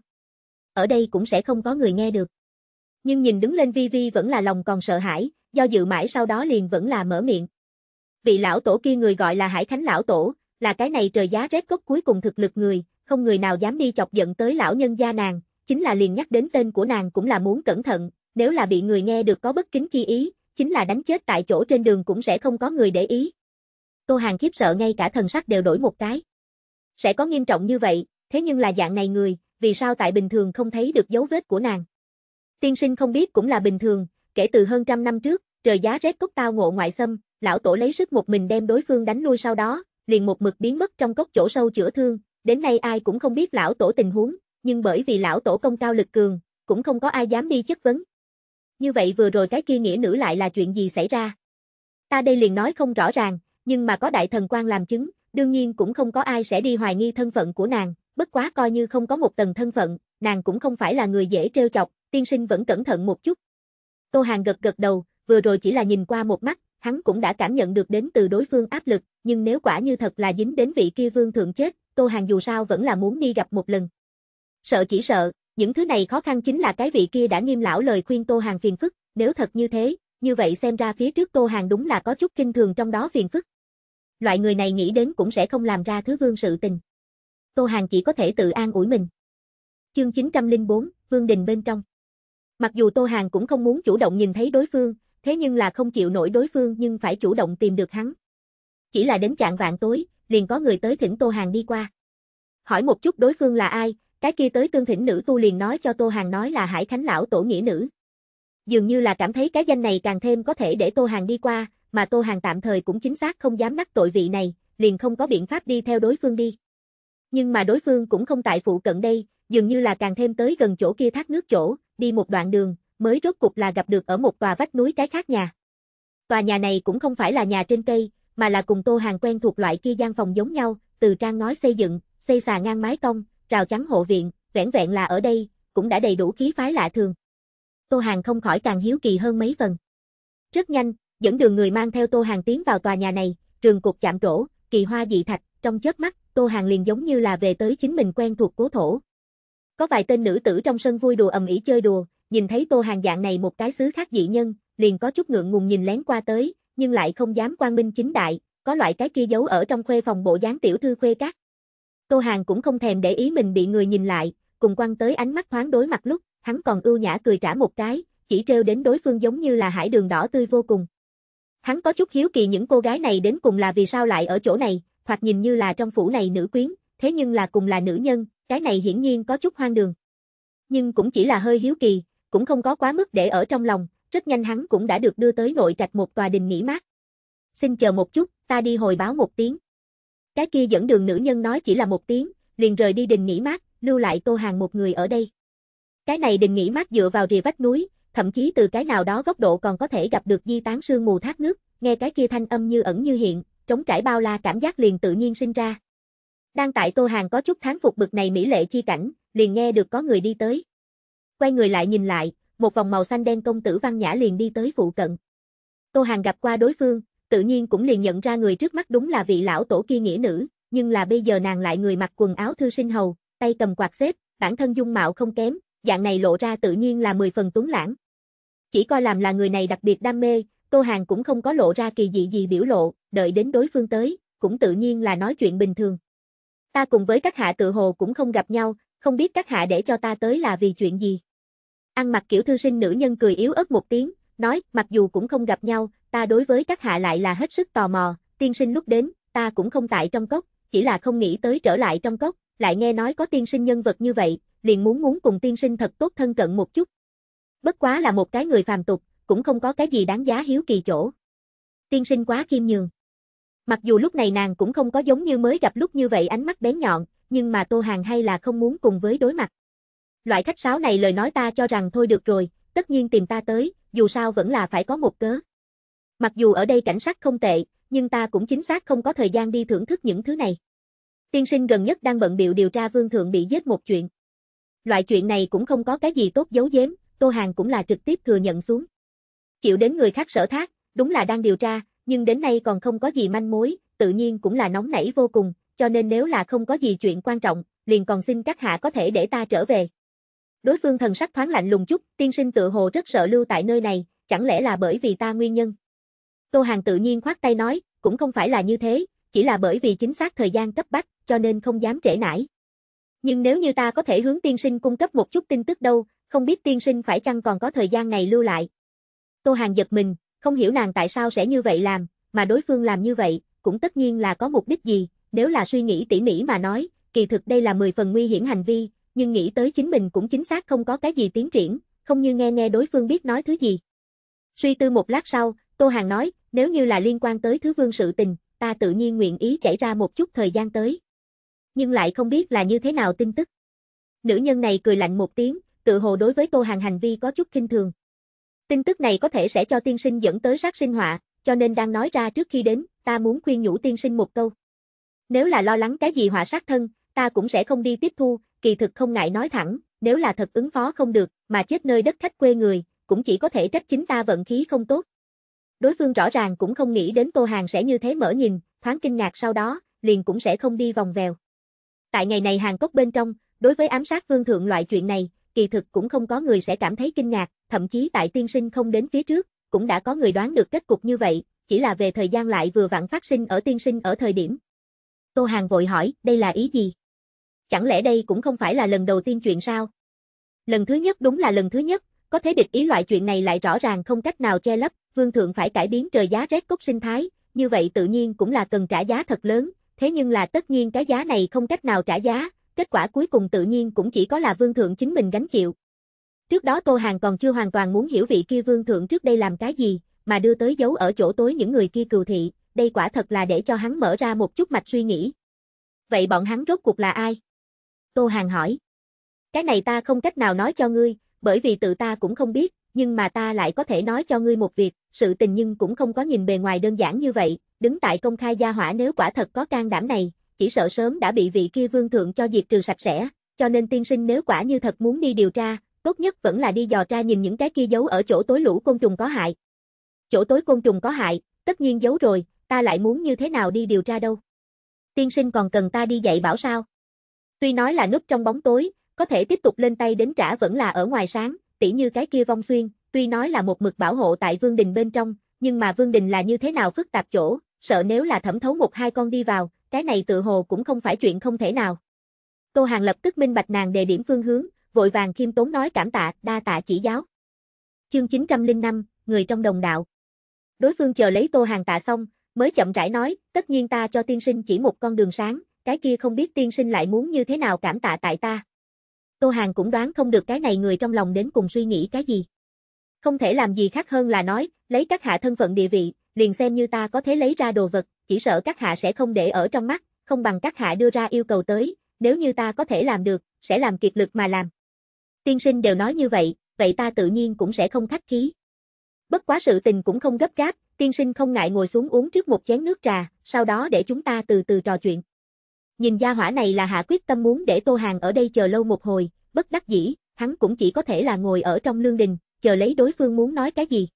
Ở đây cũng sẽ không có người nghe được. Nhưng nhìn đứng lên Vi Vi vẫn là lòng còn sợ hãi, do dự mãi sau đó liền vẫn là mở miệng vị lão tổ kia người gọi là Hải Khánh lão tổ, là cái này trời giá rét cốc cuối cùng thực lực người, không người nào dám đi chọc giận tới lão nhân gia nàng, chính là liền nhắc đến tên của nàng cũng là muốn cẩn thận, nếu là bị người nghe được có bất kính chi ý, chính là đánh chết tại chỗ trên đường cũng sẽ không có người để ý. cô Hàng khiếp sợ ngay cả thần sắc đều đổi một cái. Sẽ có nghiêm trọng như vậy, thế nhưng là dạng này người, vì sao tại bình thường không thấy được dấu vết của nàng? Tiên sinh không biết cũng là bình thường, kể từ hơn trăm năm trước, trời giá rét cốc tao ngộ ngoại xâm, lão tổ lấy sức một mình đem đối phương đánh lui sau đó, liền một mực biến mất trong cốc chỗ sâu chữa thương, đến nay ai cũng không biết lão tổ tình huống, nhưng bởi vì lão tổ công cao lực cường, cũng không có ai dám đi chất vấn. Như vậy vừa rồi cái kia nghĩa nữ lại là chuyện gì xảy ra? Ta đây liền nói không rõ ràng, nhưng mà có đại thần quan làm chứng, đương nhiên cũng không có ai sẽ đi hoài nghi thân phận của nàng, bất quá coi như không có một tầng thân phận, nàng cũng không phải là người dễ trêu chọc, tiên sinh vẫn cẩn thận một chút. Tô Hàng gật gật đầu, vừa rồi chỉ là nhìn qua một mắt, hắn cũng đã cảm nhận được đến từ đối phương áp lực, nhưng nếu quả như thật là dính đến vị kia vương thượng chết, Tô Hàng dù sao vẫn là muốn đi gặp một lần. Sợ chỉ sợ, những thứ này khó khăn chính là cái vị kia đã nghiêm lão lời khuyên Tô Hàng phiền phức, nếu thật như thế, như vậy xem ra phía trước Tô Hàng đúng là có chút kinh thường trong đó phiền phức. Loại người này nghĩ đến cũng sẽ không làm ra thứ vương sự tình. Tô Hàng chỉ có thể tự an ủi mình. Chương 904, Vương Đình bên trong. Mặc dù Tô Hàng cũng không muốn chủ động nhìn thấy đối phương, thế nhưng là không chịu nổi đối phương nhưng phải chủ động tìm được hắn. Chỉ là đến trạng vạn tối, liền có người tới thỉnh Tô Hàng đi qua. Hỏi một chút đối phương là ai, cái kia tới tương thỉnh nữ tu liền nói cho Tô Hàng nói là Hải Khánh Lão Tổ Nghĩa Nữ. Dường như là cảm thấy cái danh này càng thêm có thể để Tô Hàng đi qua, mà Tô Hàng tạm thời cũng chính xác không dám đắc tội vị này, liền không có biện pháp đi theo đối phương đi. Nhưng mà đối phương cũng không tại phụ cận đây, dường như là càng thêm tới gần chỗ kia thác nước chỗ, đi một đoạn đường, mới rốt cục là gặp được ở một tòa vách núi cái khác nhà. Tòa nhà này cũng không phải là nhà trên cây, mà là cùng Tô Hàng quen thuộc loại kia gian phòng giống nhau, từ trang ngói xây dựng, xây xà ngang mái cong, rào chắn hộ viện, vẻn vẹn là ở đây, cũng đã đầy đủ khí phái lạ thường. Tô Hàng không khỏi càng hiếu kỳ hơn mấy phần. Rất nhanh, dẫn đường người mang theo Tô Hàng tiến vào tòa nhà này, trường cục chạm trổ, kỳ hoa dị thạch, trong chớp mắt, Tô Hàng liền giống như là về tới chính mình quen thuộc cố thổ. Có vài tên nữ tử trong sân vui đùa ầm ĩ chơi đùa, nhìn thấy Tô Hàng dạng này một cái xứ khác dị nhân, liền có chút ngượng ngùng nhìn lén qua tới, nhưng lại không dám quan minh chính đại, có loại cái kia giấu ở trong khuê phòng bộ dáng tiểu thư khuê cát Tô Hàng cũng không thèm để ý mình bị người nhìn lại, cùng quan tới ánh mắt thoáng đối mặt lúc, hắn còn ưu nhã cười trả một cái, chỉ trêu đến đối phương giống như là hải đường đỏ tươi vô cùng. Hắn có chút hiếu kỳ những cô gái này đến cùng là vì sao lại ở chỗ này, hoặc nhìn như là trong phủ này nữ quyến, thế nhưng là cùng là nữ nhân, cái này hiển nhiên có chút hoang đường. Nhưng cũng chỉ là hơi hiếu kỳ, cũng không có quá mức để ở trong lòng, rất nhanh hắn cũng đã được đưa tới nội trạch một tòa đình nghỉ mát. Xin chờ một chút, ta đi hồi báo một tiếng. Cái kia dẫn đường nữ nhân nói chỉ là một tiếng, liền rời đi đình nghỉ mát, lưu lại Tô Hàng một người ở đây. Cái này đình nghỉ mát dựa vào rìa vách núi, thậm chí từ cái nào đó góc độ còn có thể gặp được di tán sương mù thác nước, nghe cái kia thanh âm như ẩn như hiện, trống trải bao la cảm giác liền tự nhiên sinh ra. Đang tại Tô Hàng có chút tháng phục bực này mỹ lệ chi cảnh, liền nghe được có người đi tới. Quay người lại nhìn lại, một vòng màu xanh đen công tử Văn Nhã liền đi tới phụ cận. Tô Hàng gặp qua đối phương, tự nhiên cũng liền nhận ra người trước mắt đúng là vị lão tổ kia nghĩa nữ, nhưng là bây giờ nàng lại người mặc quần áo thư sinh hầu, tay cầm quạt xếp, bản thân dung mạo không kém, dạng này lộ ra tự nhiên là mười phần tuấn lãng. Chỉ coi làm là người này đặc biệt đam mê, Tô Hàng cũng không có lộ ra kỳ dị gì biểu lộ, đợi đến đối phương tới, cũng tự nhiên là nói chuyện bình thường. Ta cùng với các hạ tự hồ cũng không gặp nhau, không biết các hạ để cho ta tới là vì chuyện gì. Ăn mặc kiểu thư sinh nữ nhân cười yếu ớt một tiếng, nói, mặc dù cũng không gặp nhau, ta đối với các hạ lại là hết sức tò mò, tiên sinh lúc đến, ta cũng không tại trong cốc, chỉ là không nghĩ tới trở lại trong cốc, lại nghe nói có tiên sinh nhân vật như vậy, liền muốn muốn cùng tiên sinh thật tốt thân cận một chút. Bất quá là một cái người phàm tục, cũng không có cái gì đáng giá hiếu kỳ chỗ. Tiên sinh quá khiêm nhường. Mặc dù lúc này nàng cũng không có giống như mới gặp lúc như vậy ánh mắt bén nhọn, nhưng mà Tô Hàng hay là không muốn cùng với đối mặt loại khách sáo này lời nói ta cho rằng thôi được rồi, tất nhiên tìm ta tới, dù sao vẫn là phải có một cớ. Mặc dù ở đây cảnh sát không tệ, nhưng ta cũng chính xác không có thời gian đi thưởng thức những thứ này. Tiên sinh gần nhất đang bận biệu điều tra vương thượng bị giết một chuyện. Loại chuyện này cũng không có cái gì tốt giấu giếm, Tô Hàng cũng là trực tiếp thừa nhận xuống. Chịu đến người khác sở thác, đúng là đang điều tra, nhưng đến nay còn không có gì manh mối, tự nhiên cũng là nóng nảy vô cùng, cho nên nếu là không có gì chuyện quan trọng, liền còn xin các hạ có thể để ta trở về. Đối phương thần sắc thoáng lạnh lùng chút, tiên sinh tự hồ rất sợ lưu tại nơi này, chẳng lẽ là bởi vì ta nguyên nhân? Tô Hàng tự nhiên khoát tay nói, cũng không phải là như thế, chỉ là bởi vì chính xác thời gian cấp bách, cho nên không dám trễ nải. Nhưng nếu như ta có thể hướng tiên sinh cung cấp một chút tin tức đâu, không biết tiên sinh phải chăng còn có thời gian này lưu lại. Tô Hàng giật mình, không hiểu nàng tại sao sẽ như vậy làm, mà đối phương làm như vậy, cũng tất nhiên là có mục đích gì, nếu là suy nghĩ tỉ mỉ mà nói, kỳ thực đây là 10 phần nguy hiểm hành vi, nhưng nghĩ tới chính mình cũng chính xác không có cái gì tiến triển, không như nghe nghe đối phương biết nói thứ gì. Suy tư một lát sau, Tô Hàng nói, nếu như là liên quan tới thứ vương sự tình, ta tự nhiên nguyện ý chảy ra một chút thời gian tới. Nhưng lại không biết là như thế nào tin tức. Nữ nhân này cười lạnh một tiếng, tự hồ đối với Tô Hàng hành vi có chút kinh thường. Tin tức này có thể sẽ cho tiên sinh dẫn tới sát sinh họa, cho nên đang nói ra trước khi đến, ta muốn khuyên nhủ tiên sinh một câu. Nếu là lo lắng cái gì họa sát thân, ta cũng sẽ không đi tiếp thu, kỳ thực không ngại nói thẳng, nếu là thật ứng phó không được, mà chết nơi đất khách quê người, cũng chỉ có thể trách chính ta vận khí không tốt. Đối phương rõ ràng cũng không nghĩ đến Tô Hàng sẽ như thế mở nhìn, thoáng kinh ngạc sau đó, liền cũng sẽ không đi vòng vèo. Tại ngày này hàng cốc bên trong, đối với ám sát vương thượng loại chuyện này, kỳ thực cũng không có người sẽ cảm thấy kinh ngạc, thậm chí tại tiên sinh không đến phía trước, cũng đã có người đoán được kết cục như vậy, chỉ là về thời gian lại vừa vặn phát sinh ở tiên sinh ở thời điểm. Tô Hàng vội hỏi, đây là ý gì? Chẳng lẽ đây cũng không phải là lần đầu tiên chuyện sao? Lần thứ nhất đúng là lần thứ nhất, có thế địch ý loại chuyện này lại rõ ràng không cách nào che lấp, vương thượng phải cải biến trời giá rét cốc sinh thái, như vậy tự nhiên cũng là cần trả giá thật lớn, thế nhưng là tất nhiên cái giá này không cách nào trả giá, kết quả cuối cùng tự nhiên cũng chỉ có là vương thượng chính mình gánh chịu. Trước đó Tô Hàng còn chưa hoàn toàn muốn hiểu vị kia vương thượng trước đây làm cái gì, mà đưa tới giấu ở chỗ tối những người kia cừu thị, đây quả thật là để cho hắn mở ra một chút mạch suy nghĩ. Vậy bọn hắn rốt cuộc là ai? Tô Hàng hỏi. Cái này ta không cách nào nói cho ngươi, bởi vì tự ta cũng không biết, nhưng mà ta lại có thể nói cho ngươi một việc, sự tình nhưng cũng không có nhìn bề ngoài đơn giản như vậy, đứng tại công khai gia hỏa nếu quả thật có can đảm này, chỉ sợ sớm đã bị vị kia vương thượng cho diệt trừ sạch sẽ, cho nên tiên sinh nếu quả như thật muốn đi điều tra, tốt nhất vẫn là đi dò tra nhìn những cái kia giấu ở chỗ tối lũ côn trùng có hại. Chỗ tối côn trùng có hại, tất nhiên giấu rồi, ta lại muốn như thế nào đi điều tra đâu. Tiên sinh còn cần ta đi dạy bảo sao? Tuy nói là núp trong bóng tối, có thể tiếp tục lên tay đến trả vẫn là ở ngoài sáng, tỉ như cái kia vong xuyên, tuy nói là một mực bảo hộ tại Vương Đình bên trong, nhưng mà Vương Đình là như thế nào phức tạp chỗ, sợ nếu là thẩm thấu một hai con đi vào, cái này tự hồ cũng không phải chuyện không thể nào. Tô Hàng lập tức minh bạch nàng đề điểm phương hướng, vội vàng khiêm tốn nói cảm tạ, đa tạ chỉ giáo. Chương 905, người trong đồng đạo. Đối phương chờ lấy Tô Hàng tạ xong, mới chậm rãi nói, tất nhiên ta cho tiên sinh chỉ một con đường sáng, cái kia không biết tiên sinh lại muốn như thế nào cảm tạ tại ta. Tô Hàng cũng đoán không được cái này người trong lòng đến cùng suy nghĩ cái gì. Không thể làm gì khác hơn là nói, lấy các hạ thân phận địa vị, liền xem như ta có thể lấy ra đồ vật, chỉ sợ các hạ sẽ không để ở trong mắt, không bằng các hạ đưa ra yêu cầu tới, nếu như ta có thể làm được, sẽ làm kiệt lực mà làm. Tiên sinh đều nói như vậy, vậy ta tự nhiên cũng sẽ không khách khí. Bất quá sự tình cũng không gấp gáp, tiên sinh không ngại ngồi xuống uống trước một chén nước trà, sau đó để chúng ta từ từ trò chuyện. Nhìn gia hỏa này là hạ quyết tâm muốn để Tô Hàng ở đây chờ lâu một hồi, bất đắc dĩ, hắn cũng chỉ có thể là ngồi ở trong lương đình, chờ lấy đối phương muốn nói cái gì.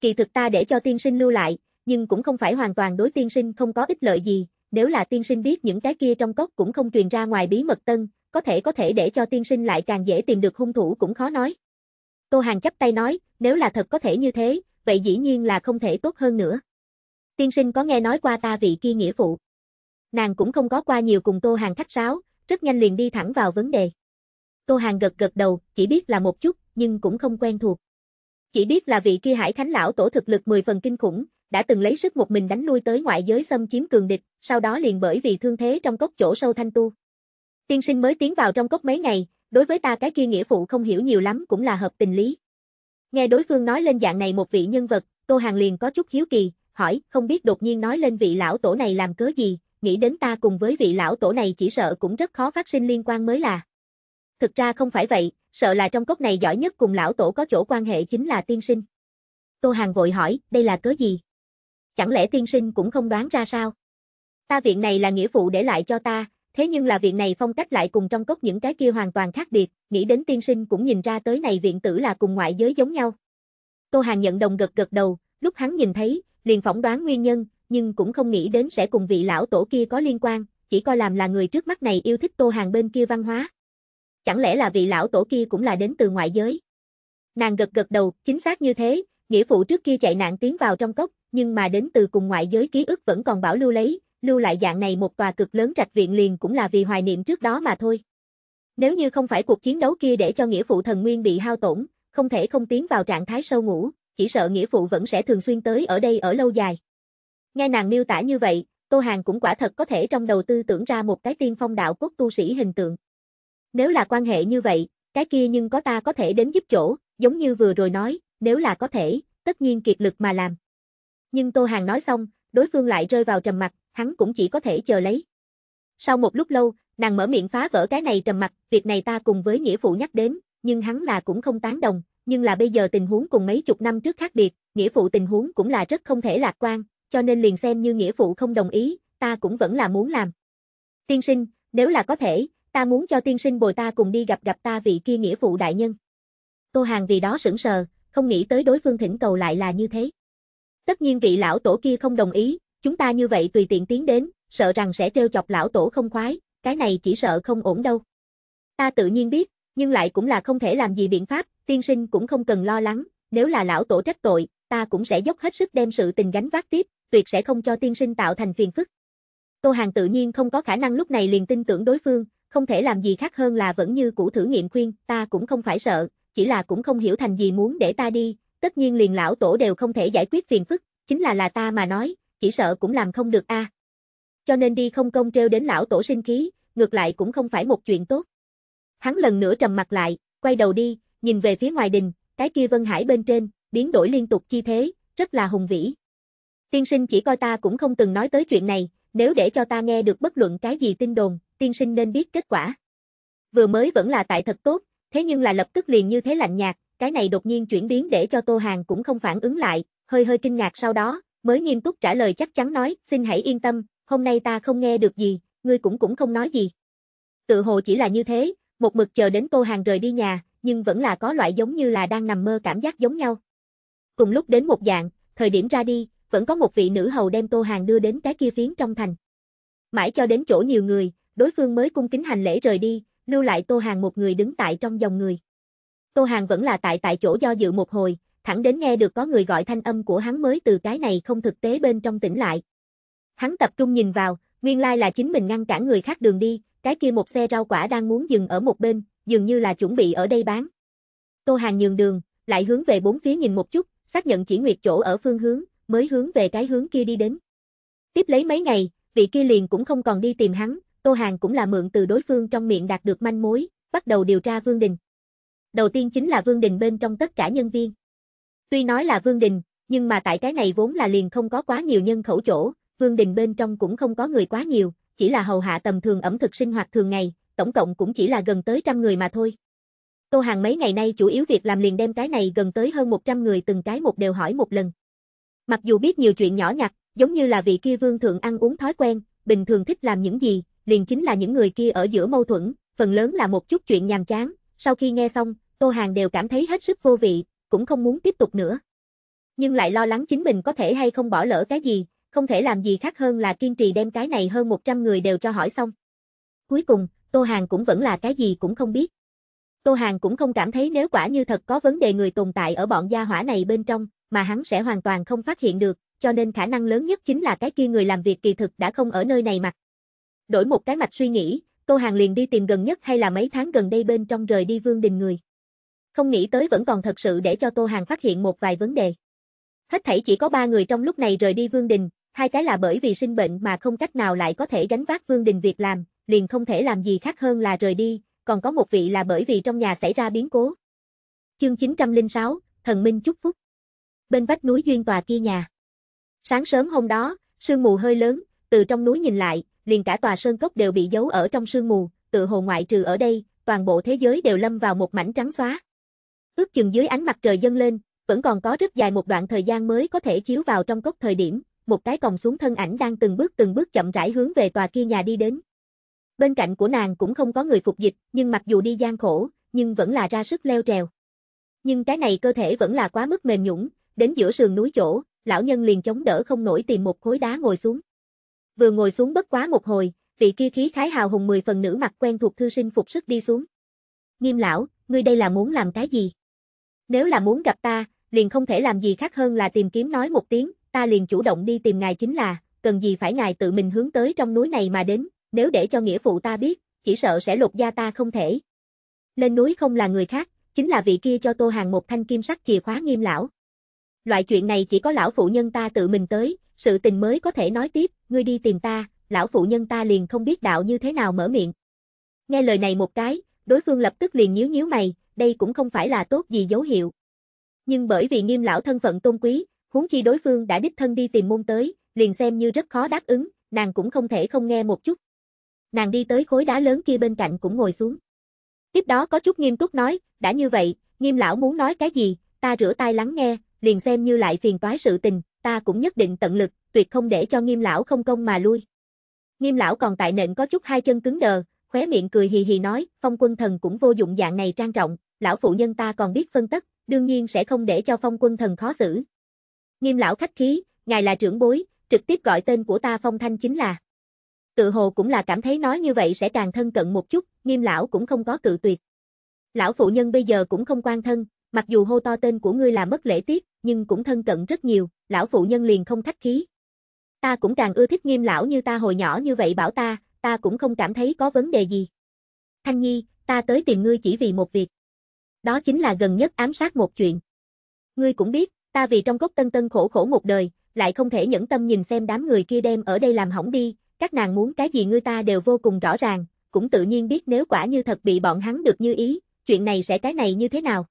Kỳ thực ta để cho tiên sinh lưu lại, nhưng cũng không phải hoàn toàn đối tiên sinh không có ích lợi gì, nếu là tiên sinh biết những cái kia trong cốc cũng không truyền ra ngoài bí mật tân, có thể có thể để cho tiên sinh lại càng dễ tìm được hung thủ cũng khó nói. Tô Hàng chấp tay nói, nếu là thật có thể như thế, vậy dĩ nhiên là không thể tốt hơn nữa. Tiên sinh có nghe nói qua ta vị kia nghĩa phụ nàng cũng không có qua nhiều cùng Tô Hàng khách sáo, rất nhanh liền đi thẳng vào vấn đề. Tô Hàng gật gật đầu, chỉ biết là một chút, nhưng cũng không quen thuộc. Chỉ biết là vị kia Hải Khánh lão tổ thực lực 10 phần kinh khủng, đã từng lấy sức một mình đánh lui tới ngoại giới xâm chiếm cường địch, sau đó liền bởi vì thương thế trong cốc chỗ sâu thanh tu. Tiên sinh mới tiến vào trong cốc mấy ngày, đối với ta cái kia nghĩa phụ không hiểu nhiều lắm cũng là hợp tình lý. Nghe đối phương nói lên dạng này một vị nhân vật, Tô Hàng liền có chút hiếu kỳ, hỏi, không biết đột nhiên nói lên vị lão tổ này làm cớ gì, nghĩ đến ta cùng với vị lão tổ này chỉ sợ cũng rất khó phát sinh liên quan mới là. Thực ra không phải vậy, sợ là trong cốc này giỏi nhất cùng lão tổ có chỗ quan hệ chính là tiên sinh. Tô Hàng vội hỏi, đây là cớ gì? Chẳng lẽ tiên sinh cũng không đoán ra sao? Ta viện này là nghĩa phụ để lại cho ta, thế nhưng là viện này phong cách lại cùng trong cốc những cái kia hoàn toàn khác biệt, nghĩ đến tiên sinh cũng nhìn ra tới này viện tử là cùng ngoại giới giống nhau. Tô Hàng nhận đồng gật gật đầu, lúc hắn nhìn thấy, liền phỏng đoán nguyên nhân, nhưng cũng không nghĩ đến sẽ cùng vị lão tổ kia có liên quan, chỉ coi làm là người trước mắt này yêu thích Tô Hàng bên kia văn hóa. Chẳng lẽ là vị lão tổ kia cũng là đến từ ngoại giới? Nàng gật gật đầu, chính xác như thế, nghĩa phụ trước kia chạy nạn tiến vào trong cốc, nhưng mà đến từ cùng ngoại giới ký ức vẫn còn bảo lưu lấy, lưu lại dạng này một tòa cực lớn trạch viện liền cũng là vì hoài niệm trước đó mà thôi. Nếu như không phải cuộc chiến đấu kia để cho nghĩa phụ thần nguyên bị hao tổn, không thể không tiến vào trạng thái sâu ngủ, chỉ sợ nghĩa phụ vẫn sẽ thường xuyên tới ở đây ở lâu dài. Nghe nàng miêu tả như vậy, Tô Hàng cũng quả thật có thể trong đầu tư tưởng ra một cái tiên phong đạo cốt tu sĩ hình tượng. Nếu là quan hệ như vậy, cái kia nhưng có ta có thể đến giúp chỗ, giống như vừa rồi nói, nếu là có thể, tất nhiên kiệt lực mà làm. Nhưng Tô Hàng nói xong, đối phương lại rơi vào trầm mặt, hắn cũng chỉ có thể chờ lấy. Sau một lúc lâu, nàng mở miệng phá vỡ cái này trầm mặt, việc này ta cùng với nghĩa phụ nhắc đến, nhưng hắn là cũng không tán đồng, nhưng là bây giờ tình huống cùng mấy chục năm trước khác biệt, nghĩa phụ tình huống cũng là rất không thể lạc quan, cho nên liền xem như nghĩa phụ không đồng ý, ta cũng vẫn là muốn làm. Tiên sinh, nếu là có thể, ta muốn cho tiên sinh bồi ta cùng đi gặp gặp ta vị kia nghĩa phụ đại nhân. Tô Hàng vì đó sững sờ, không nghĩ tới đối phương thỉnh cầu lại là như thế. Tất nhiên vị lão tổ kia không đồng ý, chúng ta như vậy tùy tiện tiến đến, sợ rằng sẽ trêu chọc lão tổ không khoái, cái này chỉ sợ không ổn đâu. Ta tự nhiên biết, nhưng lại cũng là không thể làm gì biện pháp, tiên sinh cũng không cần lo lắng, nếu là lão tổ trách tội, ta cũng sẽ dốc hết sức đem sự tình gánh vác tiếp, tuyệt sẽ không cho tiên sinh tạo thành phiền phức. Tô Hàng tự nhiên không có khả năng lúc này liền tin tưởng đối phương, không thể làm gì khác hơn là vẫn như cũ thử nghiệm khuyên, ta cũng không phải sợ, chỉ là cũng không hiểu thành gì muốn để ta đi, tất nhiên liền lão tổ đều không thể giải quyết phiền phức, chính là là ta mà nói, chỉ sợ cũng làm không được a. À. Cho nên đi không công treo đến lão tổ sinh khí, ngược lại cũng không phải một chuyện tốt. Hắn lần nữa trầm mặt lại, quay đầu đi, nhìn về phía ngoài đình, cái kia Vân Hải bên trên, biến đổi liên tục chi thế, rất là hùng vĩ. Tiên sinh chỉ coi ta cũng không từng nói tới chuyện này, nếu để cho ta nghe được bất luận cái gì tin đồn, tiên sinh nên biết kết quả. Vừa mới vẫn là tại thật tốt, thế nhưng là lập tức liền như thế lạnh nhạt, cái này đột nhiên chuyển biến để cho Tô Hàng cũng không phản ứng lại, hơi hơi kinh ngạc sau đó, mới nghiêm túc trả lời chắc chắn nói, xin hãy yên tâm, hôm nay ta không nghe được gì, ngươi cũng cũng không nói gì. Tự hồ chỉ là như thế, một mực chờ đến Tô Hàng rời đi nhà, nhưng vẫn là có loại giống như là đang nằm mơ cảm giác giống nhau. Cùng lúc đến một dạng, thời điểm ra đi, vẫn có một vị nữ hầu đem Tô Hàng đưa đến cái kia phiến trong thành. Mãi cho đến chỗ nhiều người, đối phương mới cung kính hành lễ rời đi, lưu lại Tô Hàng một người đứng tại trong dòng người. Tô Hàng vẫn là tại tại chỗ do dự một hồi, thẳng đến nghe được có người gọi thanh âm của hắn mới từ cái này không thực tế bên trong tỉnh lại. Hắn tập trung nhìn vào, nguyên lai là chính mình ngăn cản người khác đường đi, cái kia một xe rau quả đang muốn dừng ở một bên, dường như là chuẩn bị ở đây bán. Tô Hàng nhường đường, lại hướng về bốn phía nhìn một chút, xác nhận chỉ nguyệt chỗ ở phương hướng, mới hướng về cái hướng kia đi đến. Tiếp lấy mấy ngày, vị kia liền cũng không còn đi tìm hắn, Tô Hàng cũng là mượn từ đối phương trong miệng đạt được manh mối, bắt đầu điều tra Vương Đình. Đầu tiên chính là Vương Đình bên trong tất cả nhân viên. Tuy nói là Vương Đình, nhưng mà tại cái này vốn là liền không có quá nhiều nhân khẩu chỗ, Vương Đình bên trong cũng không có người quá nhiều, chỉ là hầu hạ tầm thường ẩm thực sinh hoạt thường ngày, tổng cộng cũng chỉ là gần tới trăm người mà thôi. Tô Hàng mấy ngày nay chủ yếu việc làm liền đem cái này gần tới hơn 100 người từng cái một đều hỏi một lần. Mặc dù biết nhiều chuyện nhỏ nhặt, giống như là vị kia vương thượng ăn uống thói quen, bình thường thích làm những gì, liền chính là những người kia ở giữa mâu thuẫn, phần lớn là một chút chuyện nhàm chán, sau khi nghe xong, Tô Hàng đều cảm thấy hết sức vô vị, cũng không muốn tiếp tục nữa. Nhưng lại lo lắng chính mình có thể hay không bỏ lỡ cái gì, không thể làm gì khác hơn là kiên trì đem cái này hơn 100 người đều cho hỏi xong. Cuối cùng, Tô Hàng cũng vẫn là cái gì cũng không biết. Tô Hàng cũng không cảm thấy nếu quả như thật có vấn đề người tồn tại ở bọn gia hỏa này bên trong, mà hắn sẽ hoàn toàn không phát hiện được, cho nên khả năng lớn nhất chính là cái kia người làm việc kỳ thực đã không ở nơi này mặt. Đổi một cái mạch suy nghĩ, Tô Hàng liền đi tìm gần nhất hay là mấy tháng gần đây bên trong rời đi Vương Đình người. Không nghĩ tới vẫn còn thật sự để cho Tô Hàng phát hiện một vài vấn đề. Hết thảy chỉ có ba người trong lúc này rời đi Vương Đình, hai cái là bởi vì sinh bệnh mà không cách nào lại có thể gánh vác Vương Đình việc làm, liền không thể làm gì khác hơn là rời đi, còn có một vị là bởi vì trong nhà xảy ra biến cố. Chương 906, Thần Minh Chúc Phúc Bên vách núi Duyên Tòa kia nhà Sáng sớm hôm đó, sương mù hơi lớn, từ trong núi nhìn lại, liền cả tòa sơn cốc đều bị giấu ở trong sương mù, tự hồ ngoại trừ ở đây, toàn bộ thế giới đều lâm vào một mảnh trắng xóa. Ước chừng dưới ánh mặt trời dâng lên, vẫn còn có rất dài một đoạn thời gian mới có thể chiếu vào trong cốc thời điểm, một cái còng xuống thân ảnh đang từng bước từng bước chậm rãi hướng về tòa kia nhà đi đến, Bên cạnh của nàng cũng không có người phục dịch, nhưng mặc dù đi gian khổ, nhưng vẫn là ra sức leo trèo. Nhưng cái này cơ thể vẫn là quá mức mềm nhũng, đến giữa sườn núi chỗ, lão nhân liền chống đỡ không nổi tìm một khối đá ngồi xuống. Vừa ngồi xuống bất quá một hồi, vị kia khí khái hào hùng mười phần nữ mặt quen thuộc thư sinh phục sức đi xuống. Nghiêm lão, ngươi đây là muốn làm cái gì? Nếu là muốn gặp ta, liền không thể làm gì khác hơn là tìm kiếm nói một tiếng, ta liền chủ động đi tìm ngài chính là, cần gì phải ngài tự mình hướng tới trong núi này mà đến, nếu để cho nghĩa phụ ta biết, chỉ sợ sẽ lục gia ta không thể. Lên núi không là người khác, chính là vị kia cho Tô Hàng một thanh kim sắc chìa khóa nghiêm lão. Loại chuyện này chỉ có lão phụ nhân ta tự mình tới, sự tình mới có thể nói tiếp, ngươi đi tìm ta, lão phụ nhân ta liền không biết đạo như thế nào mở miệng. Nghe lời này một cái, đối phương lập tức liền nhíu nhíu mày, đây cũng không phải là tốt gì dấu hiệu. Nhưng bởi vì nghiêm lão thân phận tôn quý, huống chi đối phương đã đích thân đi tìm môn tới, liền xem như rất khó đáp ứng, nàng cũng không thể không nghe một chút, nàng đi tới khối đá lớn kia bên cạnh cũng ngồi xuống. Tiếp đó có chút nghiêm túc nói, đã như vậy, nghiêm lão muốn nói cái gì, ta rửa tai lắng nghe, liền xem như lại phiền toái sự tình, ta cũng nhất định tận lực, tuyệt không để cho nghiêm lão không công mà lui. Nghiêm lão còn tại nện có chút hai chân cứng đờ, khóe miệng cười hì hì nói, phong quân thần cũng vô dụng dạng này trang trọng, lão phụ nhân ta còn biết phân tất, đương nhiên sẽ không để cho phong quân thần khó xử. Nghiêm lão khách khí, ngài là trưởng bối, trực tiếp gọi tên của ta phong thanh chính là. Tự hồ cũng là cảm thấy nói như vậy sẽ càng thân cận một chút, nghiêm lão cũng không có cự tuyệt. Lão phụ nhân bây giờ cũng không quan thân, mặc dù hô to tên của ngươi là mất lễ tiết, nhưng cũng thân cận rất nhiều, lão phụ nhân liền không khách khí. Ta cũng càng ưa thích nghiêm lão như ta hồi nhỏ như vậy bảo ta, ta cũng không cảm thấy có vấn đề gì. Thanh Nhi, ta tới tìm ngươi chỉ vì một việc. Đó chính là gần nhất ám sát một chuyện. Ngươi cũng biết, ta vì trong cốc tân tân khổ khổ một đời, lại không thể nhẫn tâm nhìn xem đám người kia đem ở đây làm hỏng đi, các nàng muốn cái gì ngươi ta đều vô cùng rõ ràng, cũng tự nhiên biết nếu quả như thật bị bọn hắn được như ý, chuyện này sẽ cái này như thế nào.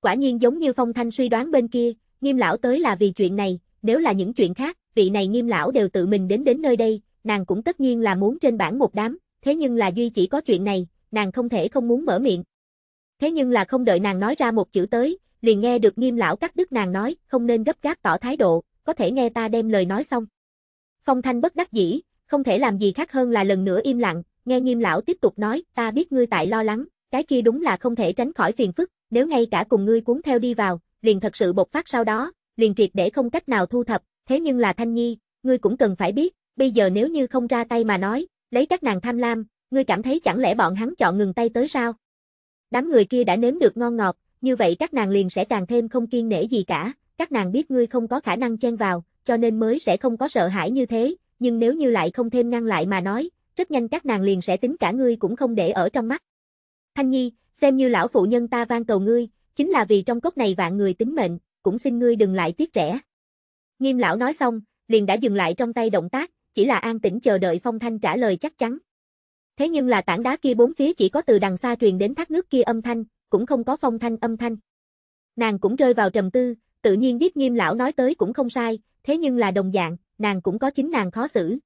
Quả nhiên giống như phong thanh suy đoán bên kia, nghiêm lão tới là vì chuyện này, nếu là những chuyện khác, vị này nghiêm lão đều tự mình đến đến nơi đây, nàng cũng tất nhiên là muốn trên bảng một đám, thế nhưng là duy chỉ có chuyện này, nàng không thể không muốn mở miệng. Thế nhưng là không đợi nàng nói ra một chữ tới, liền nghe được nghiêm lão cắt đứt nàng nói, không nên gấp gáp tỏ thái độ, có thể nghe ta đem lời nói xong. Phong thanh bất đắc dĩ, không thể làm gì khác hơn là lần nữa im lặng, nghe nghiêm lão tiếp tục nói, ta biết ngươi tại lo lắng, cái kia đúng là không thể tránh khỏi phiền phức, nếu ngay cả cùng ngươi cuốn theo đi vào, liền thật sự bộc phát sau đó, liền triệt để không cách nào thu thập, thế nhưng là Thanh Nhi, ngươi cũng cần phải biết, bây giờ nếu như không ra tay mà nói, lấy các nàng tham lam, ngươi cảm thấy chẳng lẽ bọn hắn chọn ngừng tay tới sao? Đám người kia đã nếm được ngon ngọt, như vậy các nàng liền sẽ càng thêm không kiên nể gì cả, các nàng biết ngươi không có khả năng chen vào, cho nên mới sẽ không có sợ hãi như thế, nhưng nếu như lại không thêm ngăn lại mà nói, rất nhanh các nàng liền sẽ tính cả ngươi cũng không để ở trong mắt. Thanh Nhi, xem như lão phụ nhân ta van cầu ngươi, chính là vì trong cốc này vạn người tính mệnh, cũng xin ngươi đừng lại tiếc rẻ. Nghiêm lão nói xong, liền đã dừng lại trong tay động tác, chỉ là an tĩnh chờ đợi phong thanh trả lời chắc chắn. Thế nhưng là tảng đá kia bốn phía chỉ có từ đằng xa truyền đến thác nước kia âm thanh, cũng không có phong thanh âm thanh. Nàng cũng rơi vào trầm tư, tự nhiên biết nghiêm lão nói tới cũng không sai, thế nhưng là đồng dạng, nàng cũng có chính nàng khó xử.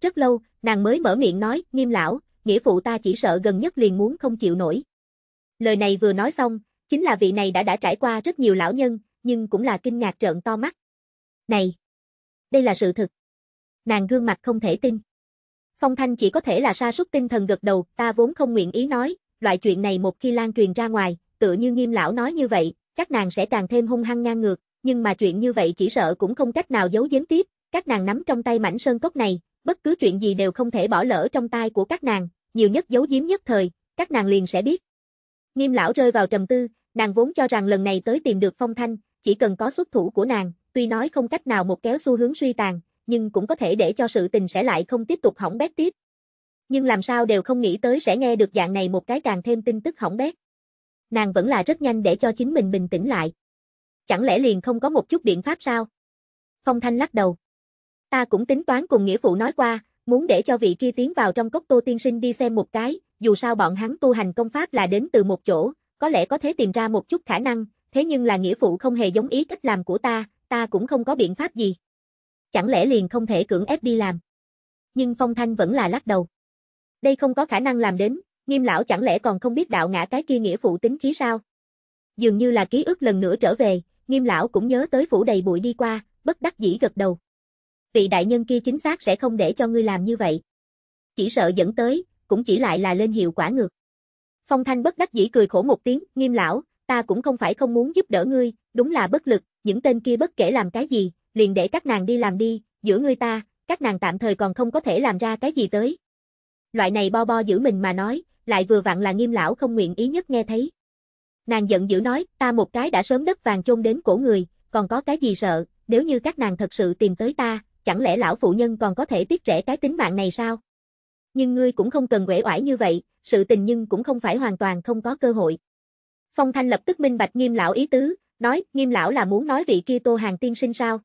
Rất lâu, nàng mới mở miệng nói, nghiêm lão, nghĩa phụ ta chỉ sợ gần nhất liền muốn không chịu nổi. Lời này vừa nói xong, chính là vị này đã đã trải qua rất nhiều lão nhân, nhưng cũng là kinh ngạc trợn to mắt. Này! Đây là sự thật. Nàng gương mặt không thể tin. Phong Thanh chỉ có thể là sa sút tinh thần gật đầu, ta vốn không nguyện ý nói, loại chuyện này một khi lan truyền ra ngoài, tựa như nghiêm lão nói như vậy, các nàng sẽ càng thêm hung hăng ngang ngược, nhưng mà chuyện như vậy chỉ sợ cũng không cách nào giấu giếm tiếp, các nàng nắm trong tay mảnh sơn cốc này, bất cứ chuyện gì đều không thể bỏ lỡ trong tay của các nàng, nhiều nhất giấu giếm nhất thời, các nàng liền sẽ biết. Nghiêm lão rơi vào trầm tư, nàng vốn cho rằng lần này tới tìm được phong thanh, chỉ cần có xuất thủ của nàng, tuy nói không cách nào một kéo xu hướng suy tàn, nhưng cũng có thể để cho sự tình sẽ lại không tiếp tục hỏng bét tiếp. Nhưng làm sao đều không nghĩ tới sẽ nghe được dạng này một cái càng thêm tin tức hỏng bét. Nàng vẫn là rất nhanh để cho chính mình bình tĩnh lại. Chẳng lẽ liền không có một chút biện pháp sao? Phong Thanh lắc đầu. Ta cũng tính toán cùng nghĩa phụ nói qua, muốn để cho vị kia tiến vào trong cốc tô tiên sinh đi xem một cái, dù sao bọn hắn tu hành công pháp là đến từ một chỗ, có lẽ có thể tìm ra một chút khả năng, thế nhưng là nghĩa phụ không hề giống ý cách làm của ta, ta cũng không có biện pháp gì. Chẳng lẽ liền không thể cưỡng ép đi làm? Nhưng Phong Thanh vẫn là lắc đầu. Đây không có khả năng làm đến, nghiêm lão chẳng lẽ còn không biết đạo ngã cái kia nghĩa phụ tính khí sao? Dường như là ký ức lần nữa trở về, nghiêm lão cũng nhớ tới phủ đầy bụi đi qua, bất đắc dĩ gật đầu vị đại nhân kia chính xác sẽ không để cho ngươi làm như vậy. Chỉ sợ dẫn tới, cũng chỉ lại là lên hiệu quả ngược. Phong Thanh bất đắc dĩ cười khổ một tiếng, nghiêm lão, ta cũng không phải không muốn giúp đỡ ngươi, đúng là bất lực, những tên kia bất kể làm cái gì, liền để các nàng đi làm đi, giữa ngươi ta, các nàng tạm thời còn không có thể làm ra cái gì tới. Loại này bo bo giữ mình mà nói, lại vừa vặn là nghiêm lão không nguyện ý nhất nghe thấy. Nàng giận dữ nói, ta một cái đã sớm đất vàng chôn đến cổ người, còn có cái gì sợ, nếu như các nàng thật sự tìm tới ta, chẳng lẽ lão phụ nhân còn có thể tiếc rẻ cái tính mạng này sao? Nhưng ngươi cũng không cần quể oải như vậy, sự tình nhưng cũng không phải hoàn toàn không có cơ hội. Phong Thanh lập tức minh bạch nghiêm lão ý tứ, nói, nghiêm lão là muốn nói vị kia tô hàng tiên sinh sao?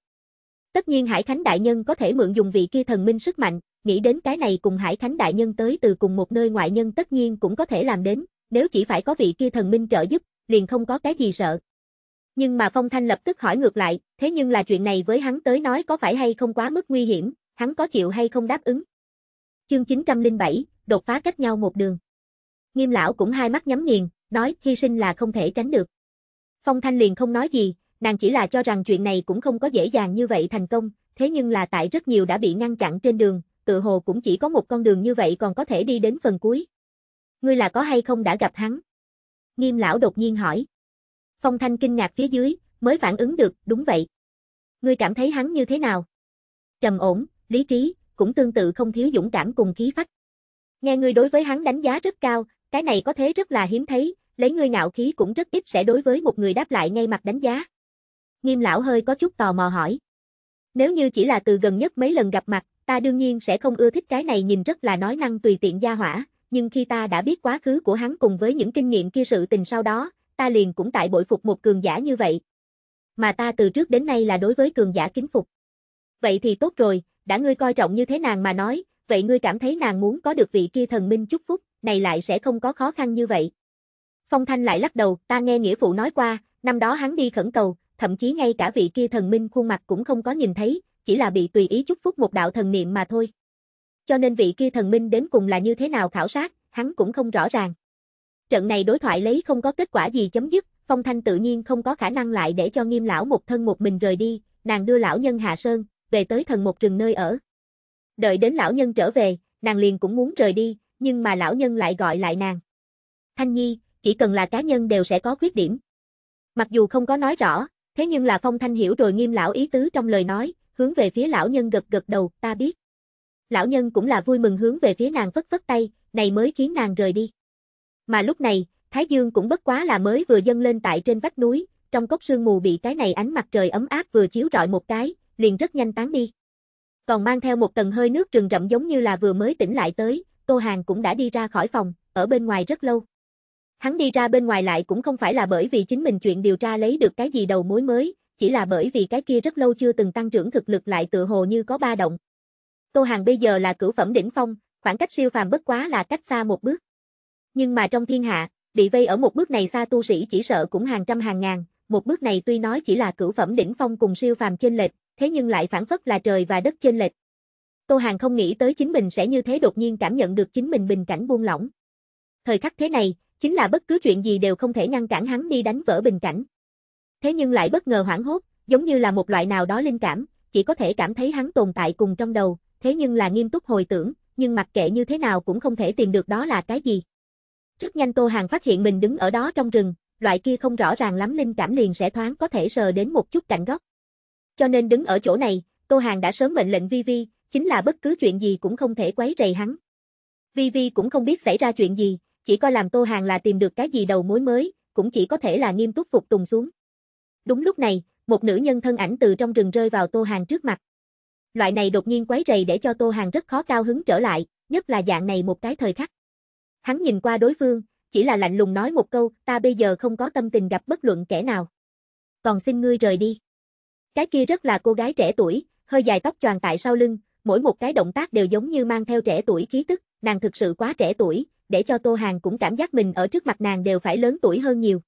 Tất nhiên Hải Khánh Đại Nhân có thể mượn dùng vị kia thần minh sức mạnh, nghĩ đến cái này cùng Hải Khánh Đại Nhân tới từ cùng một nơi ngoại nhân tất nhiên cũng có thể làm đến, nếu chỉ phải có vị kia thần minh trợ giúp, liền không có cái gì sợ. Nhưng mà Phong Thanh lập tức hỏi ngược lại, thế nhưng là chuyện này với hắn tới nói có phải hay không quá mức nguy hiểm, hắn có chịu hay không đáp ứng. Chương 907, đột phá cách nhau một đường. Nghiêm lão cũng hai mắt nhắm nghiền, nói hy sinh là không thể tránh được. Phong Thanh liền không nói gì, nàng chỉ là cho rằng chuyện này cũng không có dễ dàng như vậy thành công, thế nhưng là tại rất nhiều đã bị ngăn chặn trên đường, tự hồ cũng chỉ có một con đường như vậy còn có thể đi đến phần cuối. Ngươi là có hay không đã gặp hắn? Nghiêm lão đột nhiên hỏi. Phong Thanh kinh ngạc phía dưới, mới phản ứng được, đúng vậy. Ngươi cảm thấy hắn như thế nào? Trầm ổn, lý trí, cũng tương tự không thiếu dũng cảm cùng khí phách. Nghe ngươi đối với hắn đánh giá rất cao, cái này có thế rất là hiếm thấy, lấy ngươi ngạo khí cũng rất ít sẽ đối với một người đáp lại ngay mặt đánh giá. Nghiêm lão hơi có chút tò mò hỏi. Nếu như chỉ là từ gần nhất mấy lần gặp mặt, ta đương nhiên sẽ không ưa thích cái này nhìn rất là nói năng tùy tiện gia hỏa, nhưng khi ta đã biết quá khứ của hắn cùng với những kinh nghiệm kia sự tình sau đó, ta liền cũng tại bội phục một cường giả như vậy. Mà ta từ trước đến nay là đối với cường giả kính phục. Vậy thì tốt rồi, đã ngươi coi trọng như thế nàng mà nói, vậy ngươi cảm thấy nàng muốn có được vị kia thần minh chúc phúc, này lại sẽ không có khó khăn như vậy. Phong Thanh lại lắc đầu, ta nghe nghĩa phụ nói qua, năm đó hắn đi khẩn cầu, thậm chí ngay cả vị kia thần minh khuôn mặt cũng không có nhìn thấy, chỉ là bị tùy ý chúc phúc một đạo thần niệm mà thôi. Cho nên vị kia thần minh đến cùng là như thế nào khảo sát, hắn cũng không rõ ràng. Trận này đối thoại lấy không có kết quả gì chấm dứt, Phong Thanh tự nhiên không có khả năng lại để cho nghiêm lão một thân một mình rời đi, nàng đưa lão nhân hà sơn, về tới thần một rừng nơi ở. Đợi đến lão nhân trở về, nàng liền cũng muốn rời đi, nhưng mà lão nhân lại gọi lại nàng. Thanh Nhi, chỉ cần là cá nhân đều sẽ có khuyết điểm. Mặc dù không có nói rõ, thế nhưng là Phong Thanh hiểu rồi nghiêm lão ý tứ trong lời nói, hướng về phía lão nhân gật gật đầu, ta biết. Lão nhân cũng là vui mừng hướng về phía nàng phất phất tay, này mới khiến nàng rời đi. Mà lúc này, Thái Dương cũng bất quá là mới vừa dâng lên tại trên vách núi, trong cốc sương mù bị cái này ánh mặt trời ấm áp vừa chiếu rọi một cái, liền rất nhanh tán đi. Còn mang theo một tầng hơi nước rừng rậm giống như là vừa mới tỉnh lại tới, Tô Hàng cũng đã đi ra khỏi phòng, ở bên ngoài rất lâu. Hắn đi ra bên ngoài lại cũng không phải là bởi vì chính mình chuyện điều tra lấy được cái gì đầu mối mới, chỉ là bởi vì cái kia rất lâu chưa từng tăng trưởng thực lực lại tự hồ như có ba động. Tô Hàng bây giờ là cửu phẩm đỉnh phong, khoảng cách siêu phàm bất quá là cách xa một bước. Nhưng mà trong thiên hạ, bị vây ở một bước này xa tu sĩ chỉ sợ cũng hàng trăm hàng ngàn, một bước này tuy nói chỉ là cửu phẩm đỉnh phong cùng siêu phàm chênh lệch, thế nhưng lại phản phất là trời và đất chênh lệch. Tô Hàng không nghĩ tới chính mình sẽ như thế đột nhiên cảm nhận được chính mình bình cảnh buông lỏng. Thời khắc thế này, chính là bất cứ chuyện gì đều không thể ngăn cản hắn đi đánh vỡ bình cảnh. Thế nhưng lại bất ngờ hoảng hốt, giống như là một loại nào đó linh cảm, chỉ có thể cảm thấy hắn tồn tại cùng trong đầu, thế nhưng là nghiêm túc hồi tưởng, nhưng mặc kệ như thế nào cũng không thể tìm được đó là cái gì. Rất nhanh Tô Hàng phát hiện mình đứng ở đó trong rừng, loại kia không rõ ràng lắm linh cảm liền sẽ thoáng có thể sờ đến một chút cạnh góc. Cho nên đứng ở chỗ này, Tô Hàng đã sớm mệnh lệnh Vi Vi, chính là bất cứ chuyện gì cũng không thể quấy rầy hắn. Vi Vi cũng không biết xảy ra chuyện gì, chỉ coi làm Tô Hàng là tìm được cái gì đầu mối mới, cũng chỉ có thể là nghiêm túc phục tùng xuống. Đúng lúc này, một nữ nhân thân ảnh từ trong rừng rơi vào Tô Hàng trước mặt. Loại này đột nhiên quấy rầy để cho Tô Hàng rất khó cao hứng trở lại, nhất là dạng này một cái thời khắc. Hắn nhìn qua đối phương, chỉ là lạnh lùng nói một câu, ta bây giờ không có tâm tình gặp bất luận kẻ nào. Còn xin ngươi rời đi. Cái kia rất là cô gái trẻ tuổi, hơi dài tóc choàng tại sau lưng, mỗi một cái động tác đều giống như mang theo trẻ tuổi khí tức, nàng thực sự quá trẻ tuổi, để cho Tô Hàng cũng cảm giác mình ở trước mặt nàng đều phải lớn tuổi hơn nhiều.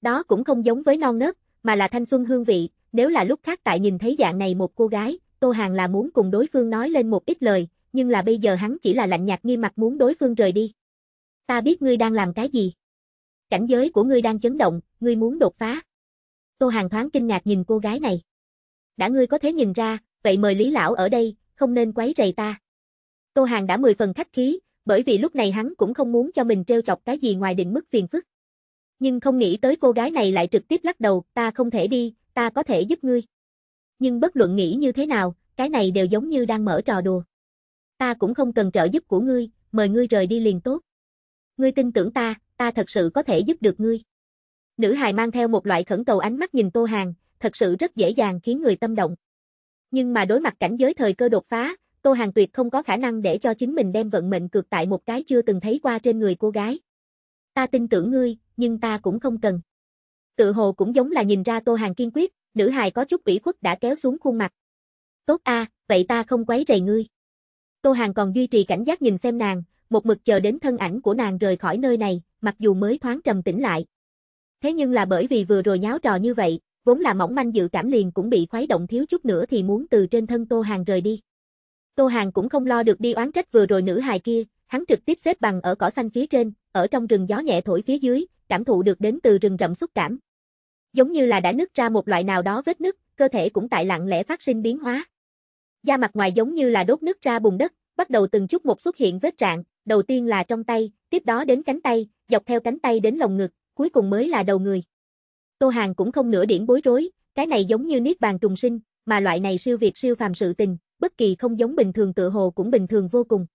Đó cũng không giống với non nớt, mà là thanh xuân hương vị, nếu là lúc khác tại nhìn thấy dạng này một cô gái, Tô Hàng là muốn cùng đối phương nói lên một ít lời, nhưng là bây giờ hắn chỉ là lạnh nhạt nghiêm mặt muốn đối phương rời đi. Ta biết ngươi đang làm cái gì. Cảnh giới của ngươi đang chấn động, ngươi muốn đột phá. Tô Hàng thoáng kinh ngạc nhìn cô gái này. Đã ngươi có thể nhìn ra, vậy mời Lý Lão ở đây, không nên quấy rầy ta. Tô Hàng đã mười phần khách khí, bởi vì lúc này hắn cũng không muốn cho mình trêu chọc cái gì ngoài định mức phiền phức. Nhưng không nghĩ tới cô gái này lại trực tiếp lắc đầu, ta không thể đi, ta có thể giúp ngươi. Nhưng bất luận nghĩ như thế nào, cái này đều giống như đang mở trò đùa. Ta cũng không cần trợ giúp của ngươi, mời ngươi rời đi liền tốt ngươi tin tưởng ta, ta thật sự có thể giúp được ngươi. Nữ hài mang theo một loại khẩn cầu ánh mắt nhìn Tô Hàng, thật sự rất dễ dàng khiến người tâm động. Nhưng mà đối mặt cảnh giới thời cơ đột phá, Tô Hàng tuyệt không có khả năng để cho chính mình đem vận mệnh cược tại một cái chưa từng thấy qua trên người cô gái. Ta tin tưởng ngươi, nhưng ta cũng không cần. Tự hồ cũng giống là nhìn ra Tô Hàng kiên quyết, nữ hài có chút ủy khuất đã kéo xuống khuôn mặt. Tốt a, vậy ta không quấy rầy ngươi. Tô Hàng còn duy trì cảnh giác nhìn xem nàng, một mực chờ đến thân ảnh của nàng rời khỏi nơi này, mặc dù mới thoáng trầm tĩnh lại. Thế nhưng là bởi vì vừa rồi nháo trò như vậy, vốn là mỏng manh dự cảm liền cũng bị khuấy động thiếu chút nữa thì muốn từ trên thân Tô Hàng rời đi. Tô Hàng cũng không lo được đi oán trách vừa rồi nữ hài kia, hắn trực tiếp xếp bằng ở cỏ xanh phía trên, ở trong rừng gió nhẹ thổi phía dưới, cảm thụ được đến từ rừng rậm xúc cảm. Giống như là đã nứt ra một loại nào đó vết nứt, cơ thể cũng tại lặng lẽ phát sinh biến hóa. Da mặt ngoài giống như là đốt nứt ra bùn đất, bắt đầu từng chút một xuất hiện vết trạng, đầu tiên là trong tay, tiếp đó đến cánh tay, dọc theo cánh tay đến lồng ngực, cuối cùng mới là đầu người. Tô Hàng cũng không nửa điểm bối rối, cái này giống như niết bàn trùng sinh, mà loại này siêu việt siêu phàm sự tình, bất kỳ không giống bình thường tự hồ cũng bình thường vô cùng.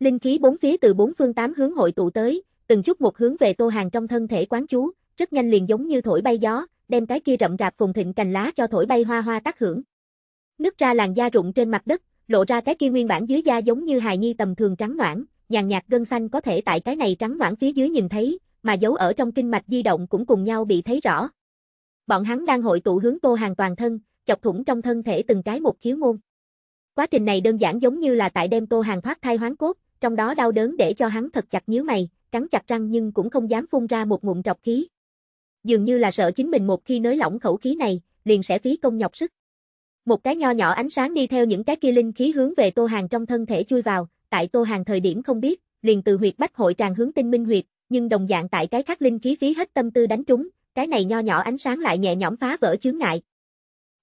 Linh khí bốn phía từ bốn phương tám hướng hội tụ tới, từng chút một hướng về Tô Hàng trong thân thể quán chú, rất nhanh liền giống như thổi bay gió, đem cái kia rậm rạp phùng thịnh cành lá cho thổi bay hoa hoa tác hưởng. Nứt ra làn da rụng trên mặt đất, lộ ra cái kia nguyên bản dưới da giống như hài nhi tầm thường trắng noãn, nhàn nhạt gân xanh có thể tại cái này trắng noãn phía dưới nhìn thấy, mà dấu ở trong kinh mạch di động cũng cùng nhau bị thấy rõ. Bọn hắn đang hội tụ hướng Tô Hàng toàn thân, chọc thủng trong thân thể từng cái một khiếu môn. Quá trình này đơn giản giống như là tại đem Tô Hàng thoát thai hoán cốt, trong đó đau đớn để cho hắn thật chặt nhíu mày, cắn chặt răng nhưng cũng không dám phun ra một ngụm trọc khí. Dường như là sợ chính mình một khi nới lỏng khẩu khí này, liền sẽ phí công nhọc sức. Một cái nho nhỏ ánh sáng đi theo những cái kia linh khí hướng về Tô Hàng trong thân thể chui vào, tại Tô Hàng thời điểm không biết, liền từ huyệt bách hội tràn hướng tinh minh huyệt, nhưng đồng dạng tại cái khắc linh khí phí hết tâm tư đánh trúng, cái này nho nhỏ ánh sáng lại nhẹ nhõm phá vỡ chướng ngại.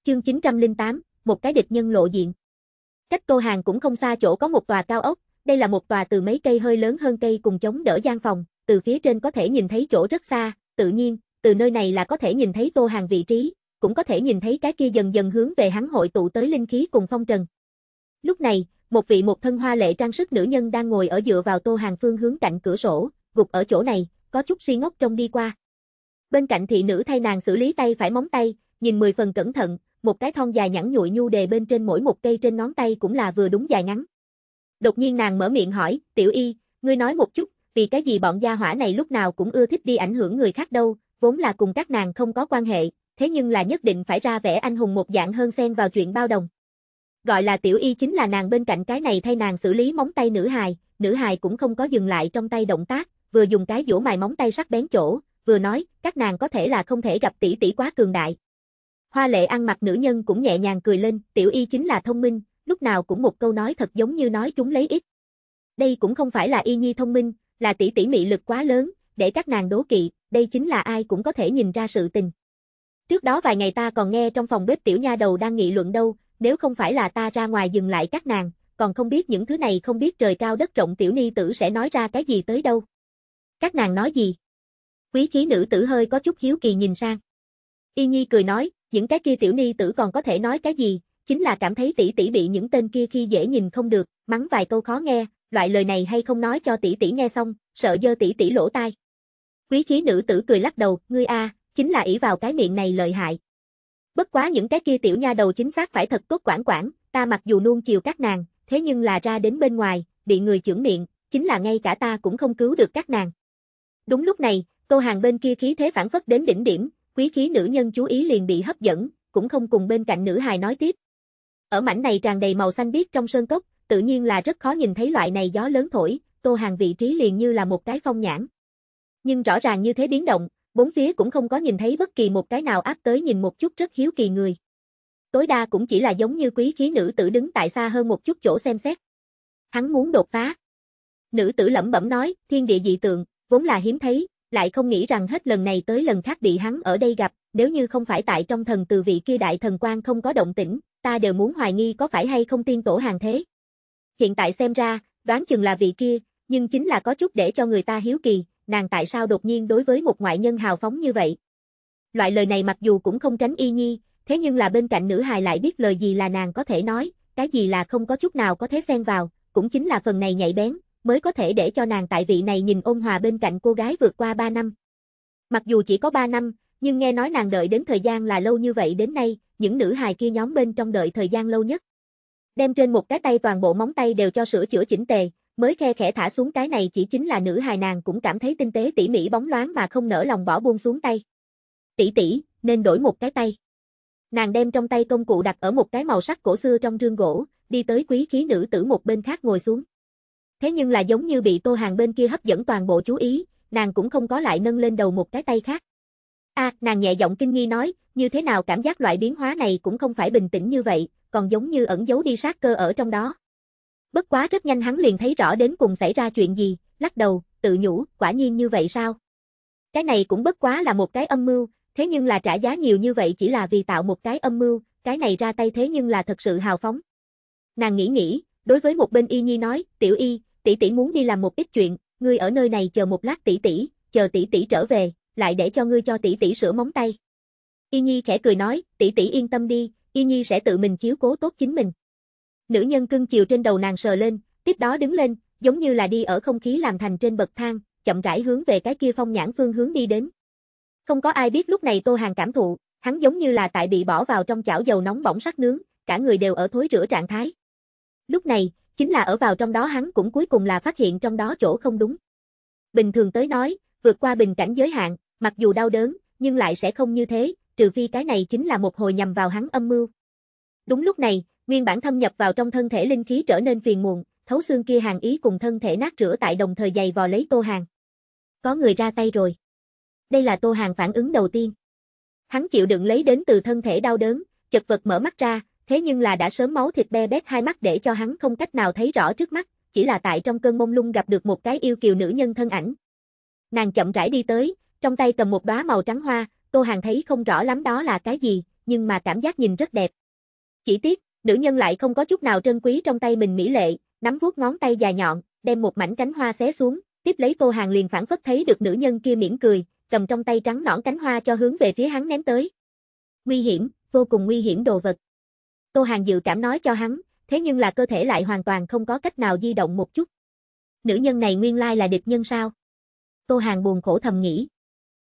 Chương 908, một cái địch nhân lộ diện. Cách Tô Hàng cũng không xa chỗ có một tòa cao ốc, đây là một tòa từ mấy cây hơi lớn hơn cây cùng chống đỡ gian phòng, từ phía trên có thể nhìn thấy chỗ rất xa, tự nhiên, từ nơi này là có thể nhìn thấy Tô Hàng vị trí, cũng có thể nhìn thấy cái kia dần dần hướng về hắn hội tụ tới linh khí cùng phong trần. Lúc này, một vị một thân hoa lệ trang sức nữ nhân đang ngồi ở dựa vào Tô Hàng Phương hướng cạnh cửa sổ, gục ở chỗ này, có chút suy ngốc trong đi qua. Bên cạnh thị nữ thay nàng xử lý tay phải móng tay, nhìn mười phần cẩn thận, một cái thon dài nhẵn nhụi nhu đề bên trên mỗi một cây trên ngón tay cũng là vừa đúng dài ngắn. Đột nhiên nàng mở miệng hỏi, "Tiểu Y, ngươi nói một chút, vì cái gì bọn gia hỏa này lúc nào cũng ưa thích đi ảnh hưởng người khác đâu, vốn là cùng các nàng không có quan hệ, thế nhưng là nhất định phải ra vẻ anh hùng một dạng hơn xen vào chuyện bao đồng. Gọi là tiểu y chính là nàng bên cạnh cái này thay nàng xử lý móng tay nữ hài, nữ hài cũng không có dừng lại trong tay động tác, vừa dùng cái dũa mài móng tay sắc bén chỗ, vừa nói, các nàng có thể là không thể gặp tỷ tỷ quá cường đại. Hoa lệ ăn mặc nữ nhân cũng nhẹ nhàng cười lên, tiểu y chính là thông minh, lúc nào cũng một câu nói thật giống như nói trúng lấy ít. Đây cũng không phải là y nhi thông minh, là tỷ tỷ mị lực quá lớn, để các nàng đố kỵ, đây chính là ai cũng có thể nhìn ra sự tình. Trước đó vài ngày ta còn nghe trong phòng bếp tiểu nha đầu đang nghị luận đâu, nếu không phải là ta ra ngoài dừng lại các nàng, còn không biết những thứ này không biết trời cao đất rộng tiểu ni tử sẽ nói ra cái gì tới đâu. Các nàng nói gì? Quý khí nữ tử hơi có chút hiếu kỳ nhìn sang. Y Nhi cười nói, những cái kia tiểu ni tử còn có thể nói cái gì, chính là cảm thấy tỷ tỷ bị những tên kia khi dễ nhìn không được, mắng vài câu khó nghe, loại lời này hay không nói cho tỷ tỷ nghe xong, sợ dơ tỷ tỷ lỗ tai. Quý khí nữ tử cười lắc đầu, ngươi a, chính là ỷ vào cái miệng này lợi hại. Bất quá những cái kia tiểu nha đầu chính xác phải thật tốt quản quản, ta mặc dù nuông chiều các nàng, thế nhưng là ra đến bên ngoài, bị người chưởng miệng, chính là ngay cả ta cũng không cứu được các nàng. Đúng lúc này, câu hàng bên kia khí thế phản phất đến đỉnh điểm, quý khí nữ nhân chú ý liền bị hấp dẫn, cũng không cùng bên cạnh nữ hài nói tiếp. Ở mảnh này tràn đầy màu xanh biếc trong sơn cốc, tự nhiên là rất khó nhìn thấy loại này gió lớn thổi, Tô Hàng vị trí liền như là một cái phong nhãn. Nhưng rõ ràng như thế biến động, bốn phía cũng không có nhìn thấy bất kỳ một cái nào áp tới nhìn một chút rất hiếu kỳ người. Tối đa cũng chỉ là giống như quý khí nữ tử đứng tại xa hơn một chút chỗ xem xét. Hắn muốn đột phá. Nữ tử lẩm bẩm nói, thiên địa dị tượng, vốn là hiếm thấy, lại không nghĩ rằng hết lần này tới lần khác bị hắn ở đây gặp, nếu như không phải tại trong thần từ vị kia đại thần quan không có động tĩnh, ta đều muốn hoài nghi có phải hay không tiên tổ hàng thế. Hiện tại xem ra, đoán chừng là vị kia, nhưng chính là có chút để cho người ta hiếu kỳ, nàng tại sao đột nhiên đối với một ngoại nhân hào phóng như vậy. Loại lời này mặc dù cũng không tránh y nhi, thế nhưng là bên cạnh nữ hài lại biết lời gì là nàng có thể nói, cái gì là không có chút nào có thể xen vào, cũng chính là phần này nhạy bén, mới có thể để cho nàng tại vị này nhìn ôn hòa bên cạnh cô gái vượt qua 3 năm. Mặc dù chỉ có 3 năm, nhưng nghe nói nàng đợi đến thời gian là lâu như vậy đến nay, những nữ hài kia nhóm bên trong đợi thời gian lâu nhất. Đem trên một cái tay toàn bộ móng tay đều cho sửa chữa chỉnh tề, mới khe khẽ thả xuống cái này chỉ chính là nữ hài nàng cũng cảm thấy tinh tế tỉ mỉ bóng loáng mà không nỡ lòng bỏ buông xuống tay. Tỷ tỷ, nên đổi một cái tay. Nàng đem trong tay công cụ đặt ở một cái màu sắc cổ xưa trong rương gỗ, đi tới quý khí nữ tử một bên khác ngồi xuống. Thế nhưng là giống như bị Tô Hàng bên kia hấp dẫn toàn bộ chú ý, nàng cũng không có lại nâng lên đầu một cái tay khác. A, à, nàng nhẹ giọng kinh nghi nói, như thế nào cảm giác loại biến hóa này cũng không phải bình tĩnh như vậy, còn giống như ẩn giấu đi sát cơ ở trong đó. Bất quá rất nhanh hắn liền thấy rõ đến cùng xảy ra chuyện gì, lắc đầu, tự nhủ, quả nhiên như vậy sao? Cái này cũng bất quá là một cái âm mưu, thế nhưng là trả giá nhiều như vậy chỉ là vì tạo một cái âm mưu, cái này ra tay thế nhưng là thật sự hào phóng. Nàng nghĩ nghĩ, đối với một bên Y Nhi nói, "Tiểu Y, tỷ tỷ muốn đi làm một ít chuyện, ngươi ở nơi này chờ một lát tỷ tỷ, chờ tỷ tỷ trở về, lại để cho ngươi cho tỷ tỷ sửa móng tay." Y Nhi khẽ cười nói, "Tỷ tỷ yên tâm đi, Y Nhi sẽ tự mình chiếu cố tốt chính mình." Nữ nhân cưng chiều trên đầu nàng sờ lên, tiếp đó đứng lên, giống như là đi ở không khí làm thành trên bậc thang, chậm rãi hướng về cái kia phong nhãn phương hướng đi đến. Không có ai biết lúc này Tô Hàng cảm thụ, hắn giống như là tại bị bỏ vào trong chảo dầu nóng bỏng sắc nướng, cả người đều ở thối rửa trạng thái. Lúc này, chính là ở vào trong đó hắn cũng cuối cùng là phát hiện trong đó chỗ không đúng. Bình thường tới nói, vượt qua bình cảnh giới hạn, mặc dù đau đớn, nhưng lại sẽ không như thế, trừ phi cái này chính là một hồi nhằm vào hắn âm mưu. Đúng lúc này, Nguyên bản thâm nhập vào trong thân thể linh khí trở nên phiền muộn, thấu xương kia hàng ý cùng thân thể nát rửa tại đồng thời giày vò lấy Tô Hàng. Có người ra tay rồi. Đây là Tô Hàng phản ứng đầu tiên. Hắn chịu đựng lấy đến từ thân thể đau đớn, chật vật mở mắt ra, thế nhưng là đã sớm máu thịt be bét hai mắt để cho hắn không cách nào thấy rõ trước mắt, chỉ là tại trong cơn mông lung gặp được một cái yêu kiều nữ nhân thân ảnh. Nàng chậm rãi đi tới, trong tay cầm một đóa màu trắng hoa, Tô Hàng thấy không rõ lắm đó là cái gì, nhưng mà cảm giác nhìn rất đẹp. Chỉ tiếc, Nữ nhân lại không có chút nào trân quý trong tay mình mỹ lệ, nắm vuốt ngón tay dài nhọn, đem một mảnh cánh hoa xé xuống, tiếp lấy Tô Hàng liền phản phất thấy được nữ nhân kia mỉm cười, cầm trong tay trắng nõn cánh hoa cho hướng về phía hắn ném tới. Nguy hiểm, vô cùng nguy hiểm đồ vật. Tô Hàng dự cảm nói cho hắn, thế nhưng là cơ thể lại hoàn toàn không có cách nào di động một chút. Nữ nhân này nguyên lai là địch nhân sao? Tô Hàng buồn khổ thầm nghĩ.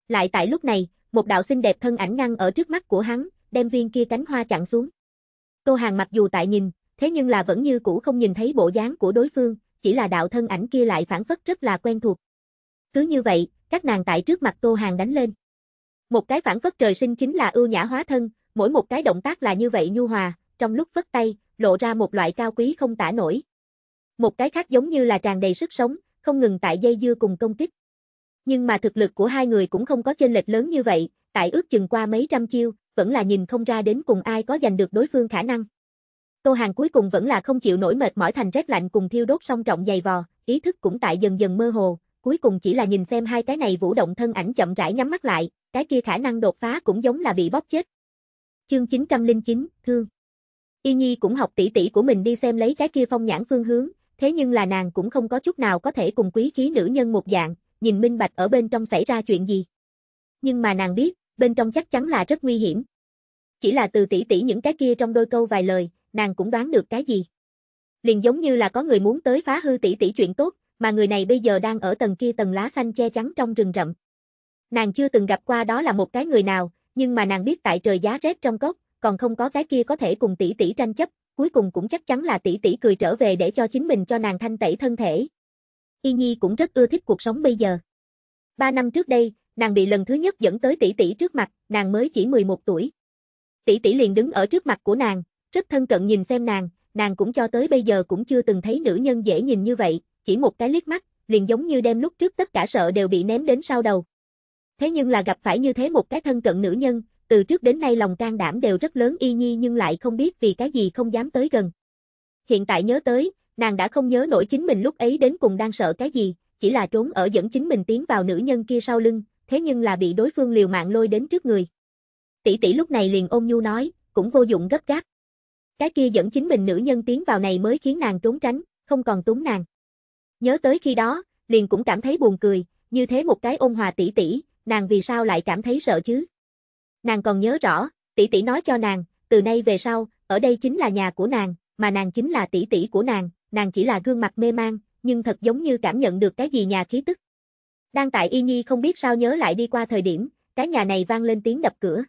Lại tại lúc này, một đạo xinh đẹp thân ảnh ngăn ở trước mắt của hắn, đem viên kia cánh hoa chặn xuống. Tô Hàng mặc dù tại nhìn, thế nhưng là vẫn như cũ không nhìn thấy bộ dáng của đối phương, chỉ là đạo thân ảnh kia lại phản phất rất là quen thuộc. Cứ như vậy, các nàng tại trước mặt Tô Hàng đánh lên. Một cái phản phất trời sinh chính là ưu nhã hóa thân, mỗi một cái động tác là như vậy nhu hòa, trong lúc vất tay, lộ ra một loại cao quý không tả nổi. Một cái khác giống như là tràn đầy sức sống, không ngừng tại dây dưa cùng công kích. Nhưng mà thực lực của hai người cũng không có chênh lệch lớn như vậy, tại ước chừng qua mấy trăm chiêu, vẫn là nhìn không ra đến cùng ai có giành được đối phương khả năng. Tô Hàng cuối cùng vẫn là không chịu nổi mệt mỏi thành rét lạnh cùng thiêu đốt song trọng dày vò, ý thức cũng tại dần dần mơ hồ, cuối cùng chỉ là nhìn xem hai cái này vũ động thân ảnh chậm rãi nhắm mắt lại, cái kia khả năng đột phá cũng giống là bị bóp chết. Chương 909, thương. Y Nhi cũng học tỷ tỷ của mình đi xem lấy cái kia phong nhãn phương hướng, thế nhưng là nàng cũng không có chút nào có thể cùng quý khí nữ nhân một dạng, nhìn minh bạch ở bên trong xảy ra chuyện gì. Nhưng mà nàng biết, bên trong chắc chắn là rất nguy hiểm. Chỉ là từ tỷ tỷ những cái kia trong đôi câu vài lời, nàng cũng đoán được cái gì. Liền giống như là có người muốn tới phá hư tỷ tỷ chuyện tốt, mà người này bây giờ đang ở tầng kia tầng lá xanh che chắn trong rừng rậm. Nàng chưa từng gặp qua đó là một cái người nào, nhưng mà nàng biết tại trời giá rét trong cốc, còn không có cái kia có thể cùng tỷ tỷ tranh chấp, cuối cùng cũng chắc chắn là tỷ tỷ cười trở về để cho chính mình cho nàng thanh tẩy thân thể. Y Nhi cũng rất ưa thích cuộc sống bây giờ. Ba năm trước đây, nàng bị lần thứ nhất dẫn tới tỷ tỷ trước mặt, nàng mới chỉ 11 tuổi. Tỷ tỷ liền đứng ở trước mặt của nàng, rất thân cận nhìn xem nàng, nàng cũng cho tới bây giờ cũng chưa từng thấy nữ nhân dễ nhìn như vậy, chỉ một cái liếc mắt, liền giống như đem lúc trước tất cả sợ đều bị ném đến sau đầu. Thế nhưng là gặp phải như thế một cái thân cận nữ nhân, từ trước đến nay lòng can đảm đều rất lớn y nhi nhưng lại không biết vì cái gì không dám tới gần. Hiện tại nhớ tới, nàng đã không nhớ nổi chính mình lúc ấy đến cùng đang sợ cái gì, chỉ là trốn ở dẫn chính mình tiến vào nữ nhân kia sau lưng, thế nhưng là bị đối phương liều mạng lôi đến trước người. Tỷ tỷ lúc này liền ôm nhu nói, cũng vô dụng gấp gáp. Cái kia dẫn chính mình nữ nhân tiến vào này mới khiến nàng trốn tránh, không còn túng nàng. Nhớ tới khi đó, liền cũng cảm thấy buồn cười, như thế một cái ôn hòa tỷ tỷ, nàng vì sao lại cảm thấy sợ chứ? Nàng còn nhớ rõ, tỷ tỷ nói cho nàng, từ nay về sau, ở đây chính là nhà của nàng, mà nàng chính là tỷ tỷ của nàng, nàng chỉ là gương mặt mê mang, nhưng thật giống như cảm nhận được cái gì nhà khí tức. Đang tại Y Nhi không biết sao nhớ lại đi qua thời điểm, cái nhà này vang lên tiếng đập cửa.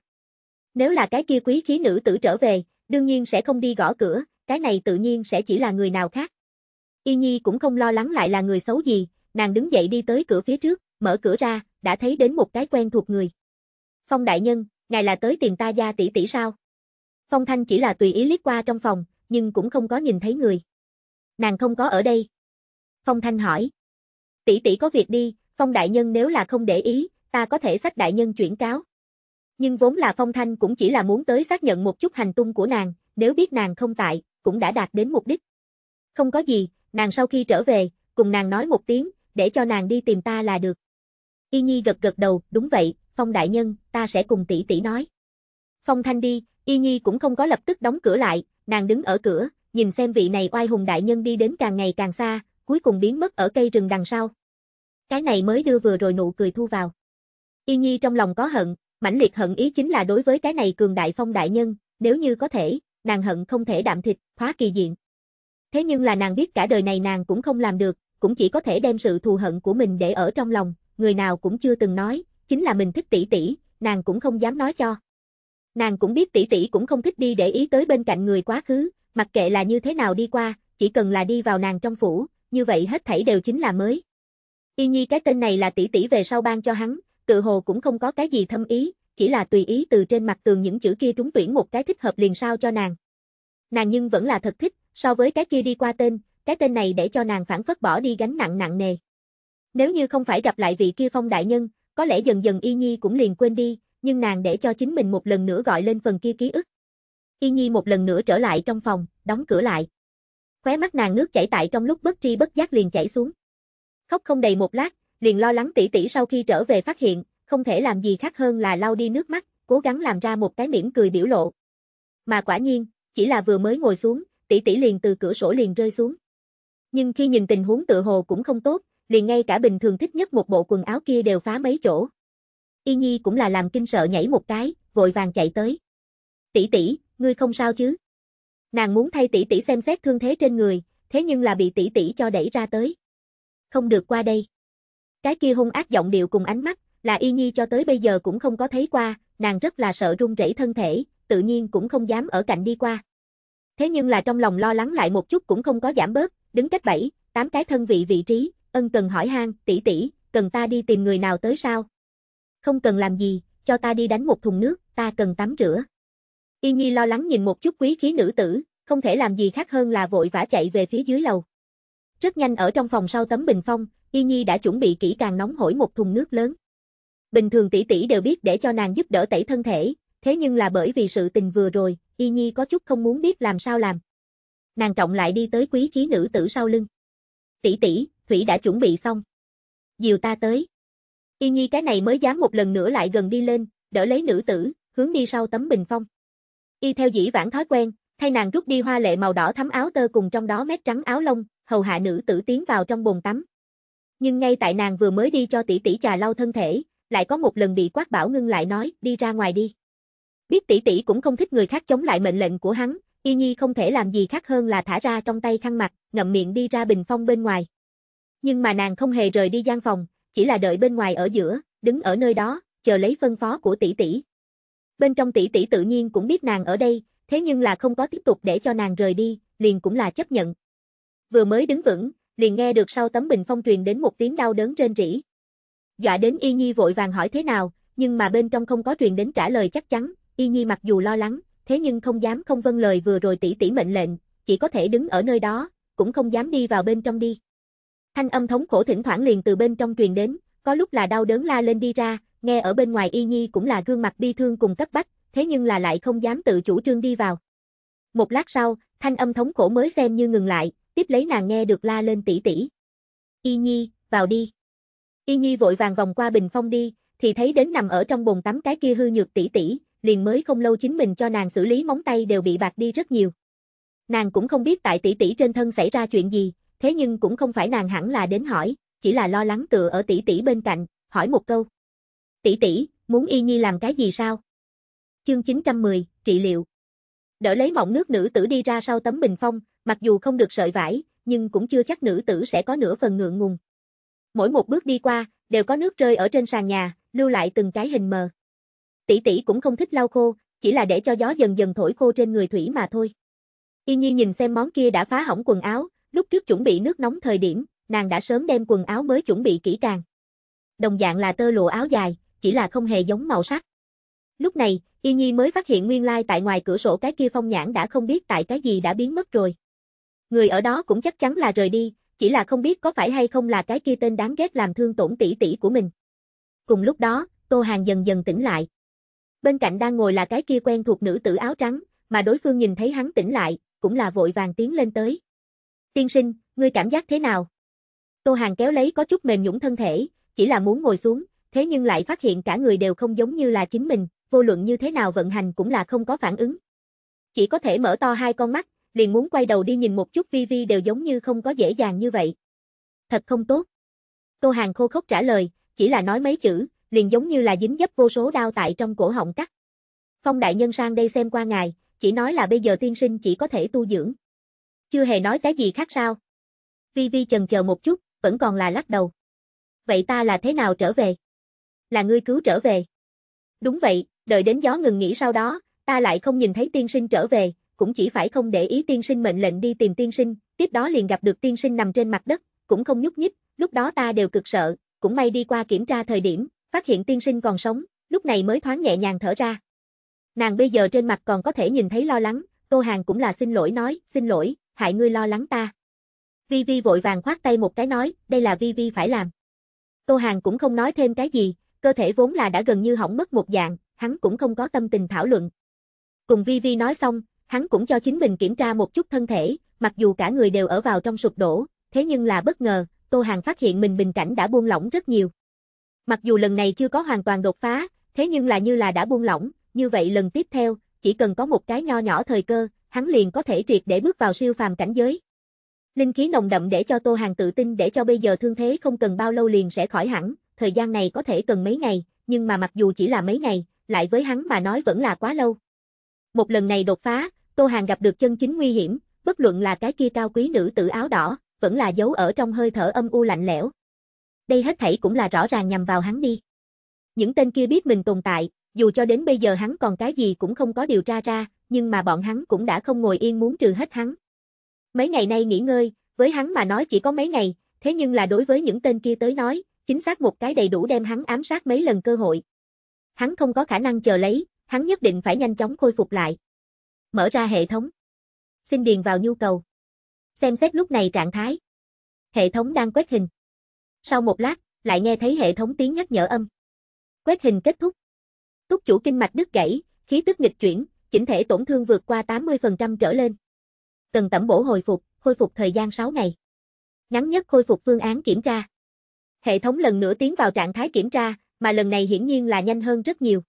Nếu là cái kia quý khí nữ tử trở về, đương nhiên sẽ không đi gõ cửa, cái này tự nhiên sẽ chỉ là người nào khác. Y Nhi cũng không lo lắng lại là người xấu gì, nàng đứng dậy đi tới cửa phía trước, mở cửa ra, đã thấy đến một cái quen thuộc người. Phong đại nhân, ngài là tới tìm ta gia tỷ tỷ sao? Phong Thanh chỉ là tùy ý liếc qua trong phòng, nhưng cũng không có nhìn thấy người. Nàng không có ở đây. Phong Thanh hỏi. Tỷ tỷ có việc đi, Phong đại nhân nếu là không để ý, ta có thể sách đại nhân chuyển cáo. Nhưng vốn là Phong Thanh cũng chỉ là muốn tới xác nhận một chút hành tung của nàng, nếu biết nàng không tại, cũng đã đạt đến mục đích. Không có gì, nàng sau khi trở về, cùng nàng nói một tiếng, để cho nàng đi tìm ta là được. Y Nhi gật gật đầu, đúng vậy, Phong đại nhân, ta sẽ cùng tỷ tỷ nói. Phong Thanh đi, Y Nhi cũng không có lập tức đóng cửa lại, nàng đứng ở cửa, nhìn xem vị này oai hùng đại nhân đi đến càng ngày càng xa, cuối cùng biến mất ở cây rừng đằng sau. Cái này mới đưa vừa rồi nụ cười thu vào. Y Nhi trong lòng có hận, mãnh liệt hận ý chính là đối với cái này cường đại phong đại nhân, nếu như có thể, nàng hận không thể đạm thịt, hóa kỳ diện. Thế nhưng là nàng biết cả đời này nàng cũng không làm được, cũng chỉ có thể đem sự thù hận của mình để ở trong lòng, người nào cũng chưa từng nói, chính là mình thích tỷ tỷ, nàng cũng không dám nói cho. Nàng cũng biết tỷ tỷ cũng không thích đi để ý tới bên cạnh người quá khứ, mặc kệ là như thế nào đi qua, chỉ cần là đi vào nàng trong phủ, như vậy hết thảy đều chính là mới. Y Nhi cái tên này là tỷ tỷ về sau ban cho hắn, tự hồ cũng không có cái gì thâm ý, chỉ là tùy ý từ trên mặt tường những chữ kia trúng tuyển một cái thích hợp liền sao cho nàng. Nàng nhưng vẫn là thật thích, so với cái kia đi qua tên, cái tên này để cho nàng phản phất bỏ đi gánh nặng nặng nề. Nếu như không phải gặp lại vị kia phong đại nhân, có lẽ dần dần Y Nhi cũng liền quên đi, nhưng nàng để cho chính mình một lần nữa gọi lên phần kia ký ức. Y Nhi một lần nữa trở lại trong phòng, đóng cửa lại. Khóe mắt nàng nước chảy tại trong lúc bất tri bất giác liền chảy xuống khóc không đầy một lát, liền lo lắng tỷ tỷ sau khi trở về phát hiện, không thể làm gì khác hơn là lau đi nước mắt, cố gắng làm ra một cái mỉm cười biểu lộ. Mà quả nhiên, chỉ là vừa mới ngồi xuống, tỷ tỷ liền từ cửa sổ liền rơi xuống. Nhưng khi nhìn tình huống tự hồ cũng không tốt, liền ngay cả bình thường thích nhất một bộ quần áo kia đều phá mấy chỗ. Y Nhi cũng là làm kinh sợ nhảy một cái, vội vàng chạy tới. "Tỷ tỷ, ngươi không sao chứ?" Nàng muốn thay tỷ tỷ xem xét thương thế trên người, thế nhưng là bị tỷ tỷ cho đẩy ra tới không được qua đây. Cái kia hung ác giọng điệu cùng ánh mắt, là y nhi cho tới bây giờ cũng không có thấy qua, nàng rất là sợ run rẩy thân thể, tự nhiên cũng không dám ở cạnh đi qua. Thế nhưng là trong lòng lo lắng lại một chút cũng không có giảm bớt, đứng cách bảy, tám cái thân vị vị trí, ân cần hỏi han, tỷ tỷ, cần ta đi tìm người nào tới sao? Không cần làm gì, cho ta đi đánh một thùng nước, ta cần tắm rửa. Y Nhi lo lắng nhìn một chút quý khí nữ tử, không thể làm gì khác hơn là vội vã chạy về phía dưới lầu. Rất nhanh ở trong phòng sau tấm bình phong, Y Nhi đã chuẩn bị kỹ càng nóng hổi một thùng nước lớn. Bình thường tỷ tỷ đều biết để cho nàng giúp đỡ tẩy thân thể, thế nhưng là bởi vì sự tình vừa rồi, Y Nhi có chút không muốn biết làm sao làm. Nàng trọng lại đi tới quý khí nữ tử sau lưng. Tỷ tỷ, Thủy đã chuẩn bị xong. Dìu ta tới. Y Nhi cái này mới dám một lần nữa lại gần đi lên, đỡ lấy nữ tử, hướng đi sau tấm bình phong. Y theo dĩ vãng thói quen, thay nàng rút đi hoa lệ màu đỏ thắm áo tơ cùng trong đó mét trắng áo lông, hầu hạ nữ tử tiến vào trong bồn tắm. Nhưng ngay tại nàng vừa mới đi cho tỷ tỷ trà lau thân thể, lại có một lần bị quát bảo ngưng lại nói, đi ra ngoài đi. Biết tỷ tỷ cũng không thích người khác chống lại mệnh lệnh của hắn, y nhi không thể làm gì khác hơn là thả ra trong tay khăn mặt, ngậm miệng đi ra bình phong bên ngoài. Nhưng mà nàng không hề rời đi gian phòng, chỉ là đợi bên ngoài ở giữa, đứng ở nơi đó, chờ lấy phân phó của tỷ tỷ. Bên trong tỷ tỷ tự nhiên cũng biết nàng ở đây, thế nhưng là không có tiếp tục để cho nàng rời đi, liền cũng là chấp nhận vừa mới đứng vững, liền nghe được sau tấm bình phong truyền đến một tiếng đau đớn trên rỉ. Dọa đến Y Nhi vội vàng hỏi thế nào, nhưng mà bên trong không có truyền đến trả lời chắc chắn, Y Nhi mặc dù lo lắng, thế nhưng không dám không vâng lời vừa rồi tỷ tỷ mệnh lệnh, chỉ có thể đứng ở nơi đó, cũng không dám đi vào bên trong đi. Thanh âm thống khổ thỉnh thoảng liền từ bên trong truyền đến, có lúc là đau đớn la lên đi ra, nghe ở bên ngoài Y Nhi cũng là gương mặt bi thương cùng cấp bách, thế nhưng là lại không dám tự chủ trương đi vào. Một lát sau, thanh âm thống khổ mới xem như ngừng lại, tiếp lấy nàng nghe được la lên tỷ tỷ. Y Nhi, vào đi. Y Nhi vội vàng vòng qua bình phong đi, thì thấy đến nằm ở trong bồn tắm cái kia hư nhược tỷ tỷ, liền mới không lâu chính mình cho nàng xử lý móng tay đều bị bạc đi rất nhiều. Nàng cũng không biết tại tỷ tỷ trên thân xảy ra chuyện gì, thế nhưng cũng không phải nàng hẳn là đến hỏi, chỉ là lo lắng tựa ở tỷ tỷ bên cạnh, hỏi một câu. Tỷ tỷ, muốn Y Nhi làm cái gì sao? Chương 910, trị liệu. Đỡ lấy mộng nước nữ tử đi ra sau tấm bình phong, mặc dù không được sợi vải, nhưng cũng chưa chắc nữ tử sẽ có nửa phần ngượng ngùng. Mỗi một bước đi qua, đều có nước rơi ở trên sàn nhà, lưu lại từng cái hình mờ. Tỷ tỷ cũng không thích lau khô, chỉ là để cho gió dần dần thổi khô trên người thủy mà thôi. Y Nhi nhìn xem món kia đã phá hỏng quần áo, lúc trước chuẩn bị nước nóng thời điểm, nàng đã sớm đem quần áo mới chuẩn bị kỹ càng. Đồng dạng là tơ lụa áo dài, chỉ là không hề giống màu sắc. Lúc này, Y Nhi mới phát hiện nguyên lai tại ngoài cửa sổ cái kia phong nhãn đã không biết tại cái gì đã biến mất rồi người ở đó cũng chắc chắn là rời đi, chỉ là không biết có phải hay không là cái kia tên đáng ghét làm thương tổn tỷ tỷ của mình. Cùng lúc đó, Tô Hàng dần dần tỉnh lại. Bên cạnh đang ngồi là cái kia quen thuộc nữ tử áo trắng, mà đối phương nhìn thấy hắn tỉnh lại, cũng là vội vàng tiến lên tới. Tiên sinh, ngươi cảm giác thế nào? Tô Hàng kéo lấy có chút mềm nhũng thân thể, chỉ là muốn ngồi xuống, thế nhưng lại phát hiện cả người đều không giống như là chính mình, vô luận như thế nào vận hành cũng là không có phản ứng. Chỉ có thể mở to hai con mắt, liền muốn quay đầu đi nhìn một chút Vi Vi đều giống như không có dễ dàng như vậy. Thật không tốt. Tô Hàng khô khốc trả lời, chỉ là nói mấy chữ, liền giống như là dính dấp vô số đao tại trong cổ họng cắt. Phong đại nhân sang đây xem qua ngài, chỉ nói là bây giờ tiên sinh chỉ có thể tu dưỡng. Chưa hề nói cái gì khác sao. Vi Vi chần chờ một chút, vẫn còn là lắc đầu. Vậy ta là thế nào trở về? Là ngươi cứu trở về. Đúng vậy, đợi đến gió ngừng nghỉ sau đó, ta lại không nhìn thấy tiên sinh trở về, cũng chỉ phải không để ý tiên sinh mệnh lệnh đi tìm tiên sinh, tiếp đó liền gặp được tiên sinh nằm trên mặt đất, cũng không nhúc nhích, lúc đó ta đều cực sợ, cũng may đi qua kiểm tra thời điểm, phát hiện tiên sinh còn sống, lúc này mới thoáng nhẹ nhàng thở ra. Nàng bây giờ trên mặt còn có thể nhìn thấy lo lắng, Tô Hàng cũng là xin lỗi nói, xin lỗi, hại ngươi lo lắng ta. Vi Vi vội vàng khoát tay một cái nói, đây là Vi Vi phải làm. Tô Hàng cũng không nói thêm cái gì, cơ thể vốn là đã gần như hỏng mất một dạng, hắn cũng không có tâm tình thảo luận. Cùng Vi Vi nói xong, Hắn cũng cho chính mình kiểm tra một chút thân thể, mặc dù cả người đều ở vào trong sụp đổ, thế nhưng là bất ngờ, Tô Hàng phát hiện mình bình cảnh đã buông lỏng rất nhiều. Mặc dù lần này chưa có hoàn toàn đột phá, thế nhưng là như là đã buông lỏng, như vậy lần tiếp theo, chỉ cần có một cái nho nhỏ thời cơ, hắn liền có thể triệt để bước vào siêu phàm cảnh giới. Linh khí nồng đậm để cho Tô Hàng tự tin để cho bây giờ thương thế không cần bao lâu liền sẽ khỏi hẳn, thời gian này có thể cần mấy ngày, nhưng mà mặc dù chỉ là mấy ngày, lại với hắn mà nói vẫn là quá lâu. Một lần này đột phá, Tô Hàng gặp được chân chính nguy hiểm, bất luận là cái kia cao quý nữ tử áo đỏ, vẫn là giấu ở trong hơi thở âm u lạnh lẽo. Đây hết thảy cũng là rõ ràng nhằm vào hắn đi. Những tên kia biết mình tồn tại, dù cho đến bây giờ hắn còn cái gì cũng không có điều tra ra, nhưng mà bọn hắn cũng đã không ngồi yên muốn trừ hết hắn. Mấy ngày nay nghỉ ngơi, với hắn mà nói chỉ có mấy ngày, thế nhưng là đối với những tên kia tới nói, chính xác một cái đầy đủ đem hắn ám sát mấy lần cơ hội. Hắn không có khả năng chờ lấy, hắn nhất định phải nhanh chóng khôi phục lại. Mở ra hệ thống. Xin điền vào nhu cầu. Xem xét lúc này trạng thái. Hệ thống đang quét hình. Sau một lát, lại nghe thấy hệ thống tiếng nhắc nhở âm. Quét hình kết thúc. Túc chủ kinh mạch đứt gãy, khí tức nghịch chuyển, chỉnh thể tổn thương vượt qua 80% trở lên. Cần tẩm bổ hồi phục, khôi phục thời gian 6 ngày. Ngắn nhất khôi phục phương án kiểm tra. Hệ thống lần nữa tiến vào trạng thái kiểm tra, mà lần này hiển nhiên là nhanh hơn rất nhiều.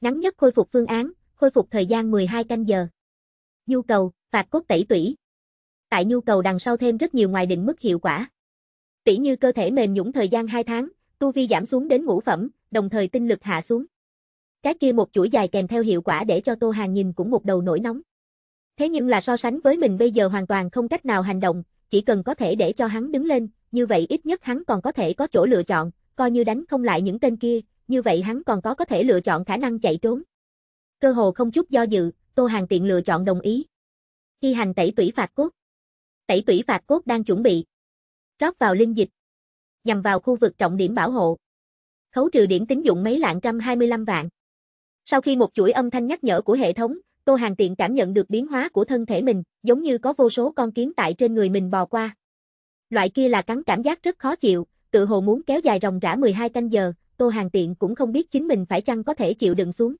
Ngắn nhất khôi phục phương án, khôi phục thời gian 12 canh giờ. Nhu cầu, phạt cốt tẩy tủy. Tại nhu cầu đằng sau thêm rất nhiều ngoài định mức hiệu quả. Tỷ như cơ thể mềm nhũng thời gian 2 tháng, tu vi giảm xuống đến ngũ phẩm, đồng thời tinh lực hạ xuống. Cái kia một chuỗi dài kèm theo hiệu quả để cho Tô Hàng nhìn cũng một đầu nổi nóng. Thế nhưng là so sánh với mình bây giờ hoàn toàn không cách nào hành động, chỉ cần có thể để cho hắn đứng lên, như vậy ít nhất hắn còn có thể có chỗ lựa chọn, coi như đánh không lại những tên kia, như vậy hắn còn có có thể lựa chọn khả năng chạy trốn. Cơ hồ không chút do dự, Tô Hàng tiện lựa chọn đồng ý. khi hành tẩy tủy phạt cốt. Tẩy tủy phạt cốt đang chuẩn bị. Rót vào linh dịch. Nhằm vào khu vực trọng điểm bảo hộ. Khấu trừ điểm tín dụng mấy lạng trăm hai mươi lăm vạn. Sau khi một chuỗi âm thanh nhắc nhở của hệ thống, Tô Hàng tiện cảm nhận được biến hóa của thân thể mình, giống như có vô số con kiến tại trên người mình bò qua. Loại kia là cắn cảm giác rất khó chịu, tự hồ muốn kéo dài ròng rã 12 canh giờ, Tô Hàng tiện cũng không biết chính mình phải chăng có thể chịu đựng xuống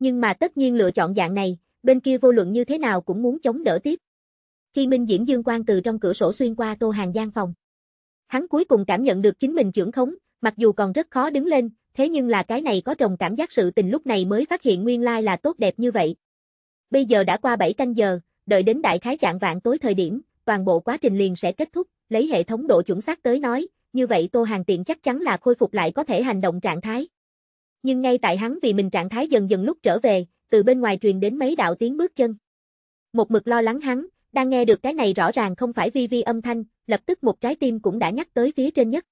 nhưng mà tất nhiên lựa chọn dạng này, bên kia vô luận như thế nào cũng muốn chống đỡ tiếp. Khi Minh Diễm Dương Quang từ trong cửa sổ xuyên qua Tô Hàng gian phòng, hắn cuối cùng cảm nhận được chính mình trưởng khống, mặc dù còn rất khó đứng lên, thế nhưng là cái này có trồng cảm giác sự tình lúc này mới phát hiện nguyên lai là tốt đẹp như vậy. Bây giờ đã qua 7 canh giờ, đợi đến đại khái trạng vạn tối thời điểm, toàn bộ quá trình liền sẽ kết thúc, lấy hệ thống độ chuẩn xác tới nói, như vậy Tô Hàng tiện chắc chắn là khôi phục lại có thể hành động trạng thái nhưng ngay tại hắn vì mình trạng thái dần dần lúc trở về, từ bên ngoài truyền đến mấy đạo tiếng bước chân. Một mực lo lắng hắn, đang nghe được cái này rõ ràng không phải vi vi âm thanh, lập tức một trái tim cũng đã nhắc tới phía trên nhất.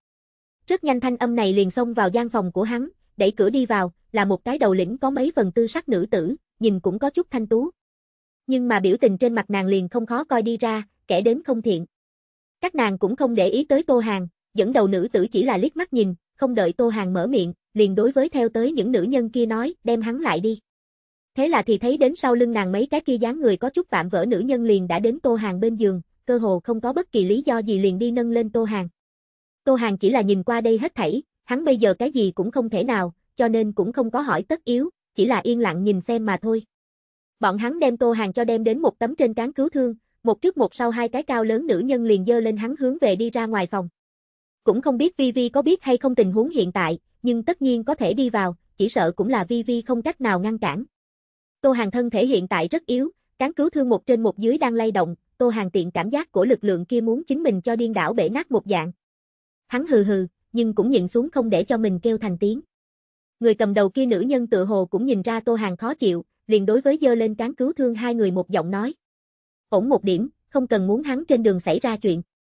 Rất nhanh thanh âm này liền xông vào gian phòng của hắn, đẩy cửa đi vào, là một cái đầu lĩnh có mấy phần tư sắc nữ tử, nhìn cũng có chút thanh tú. Nhưng mà biểu tình trên mặt nàng liền không khó coi đi ra, kẻ đến không thiện. Các nàng cũng không để ý tới Tô Hàng, dẫn đầu nữ tử chỉ là liếc mắt nhìn, không đợi Tô Hàng mở miệng, liền đối với theo tới những nữ nhân kia nói, đem hắn lại đi. Thế là thì thấy đến sau lưng nàng mấy cái kia dáng người có chút vạm vỡ nữ nhân liền đã đến Tô Hàng bên giường, cơ hồ không có bất kỳ lý do gì liền đi nâng lên Tô Hàng. Tô Hàng chỉ là nhìn qua đây hết thảy, hắn bây giờ cái gì cũng không thể nào, cho nên cũng không có hỏi tất yếu, chỉ là yên lặng nhìn xem mà thôi. Bọn hắn đem Tô Hàng cho đem đến một tấm trên cán cứu thương, một trước một sau hai cái cao lớn nữ nhân liền dơ lên hắn hướng về đi ra ngoài phòng. Cũng không biết Vi Vi có biết hay không tình huống hiện tại, nhưng tất nhiên có thể đi vào, chỉ sợ cũng là Vi Vi không cách nào ngăn cản. Tô Hàng thân thể hiện tại rất yếu, cán cứu thương một trên một dưới đang lay động, Tô Hàng tiện cảm giác của lực lượng kia muốn chính mình cho điên đảo bể nát một dạng. Hắn hừ hừ, nhưng cũng nhịn xuống không để cho mình kêu thành tiếng. Người cầm đầu kia nữ nhân tự hồ cũng nhìn ra Tô Hàng khó chịu, liền đối với dơ lên cán cứu thương hai người một giọng nói. Ổn một điểm, không cần muốn hắn trên đường xảy ra chuyện.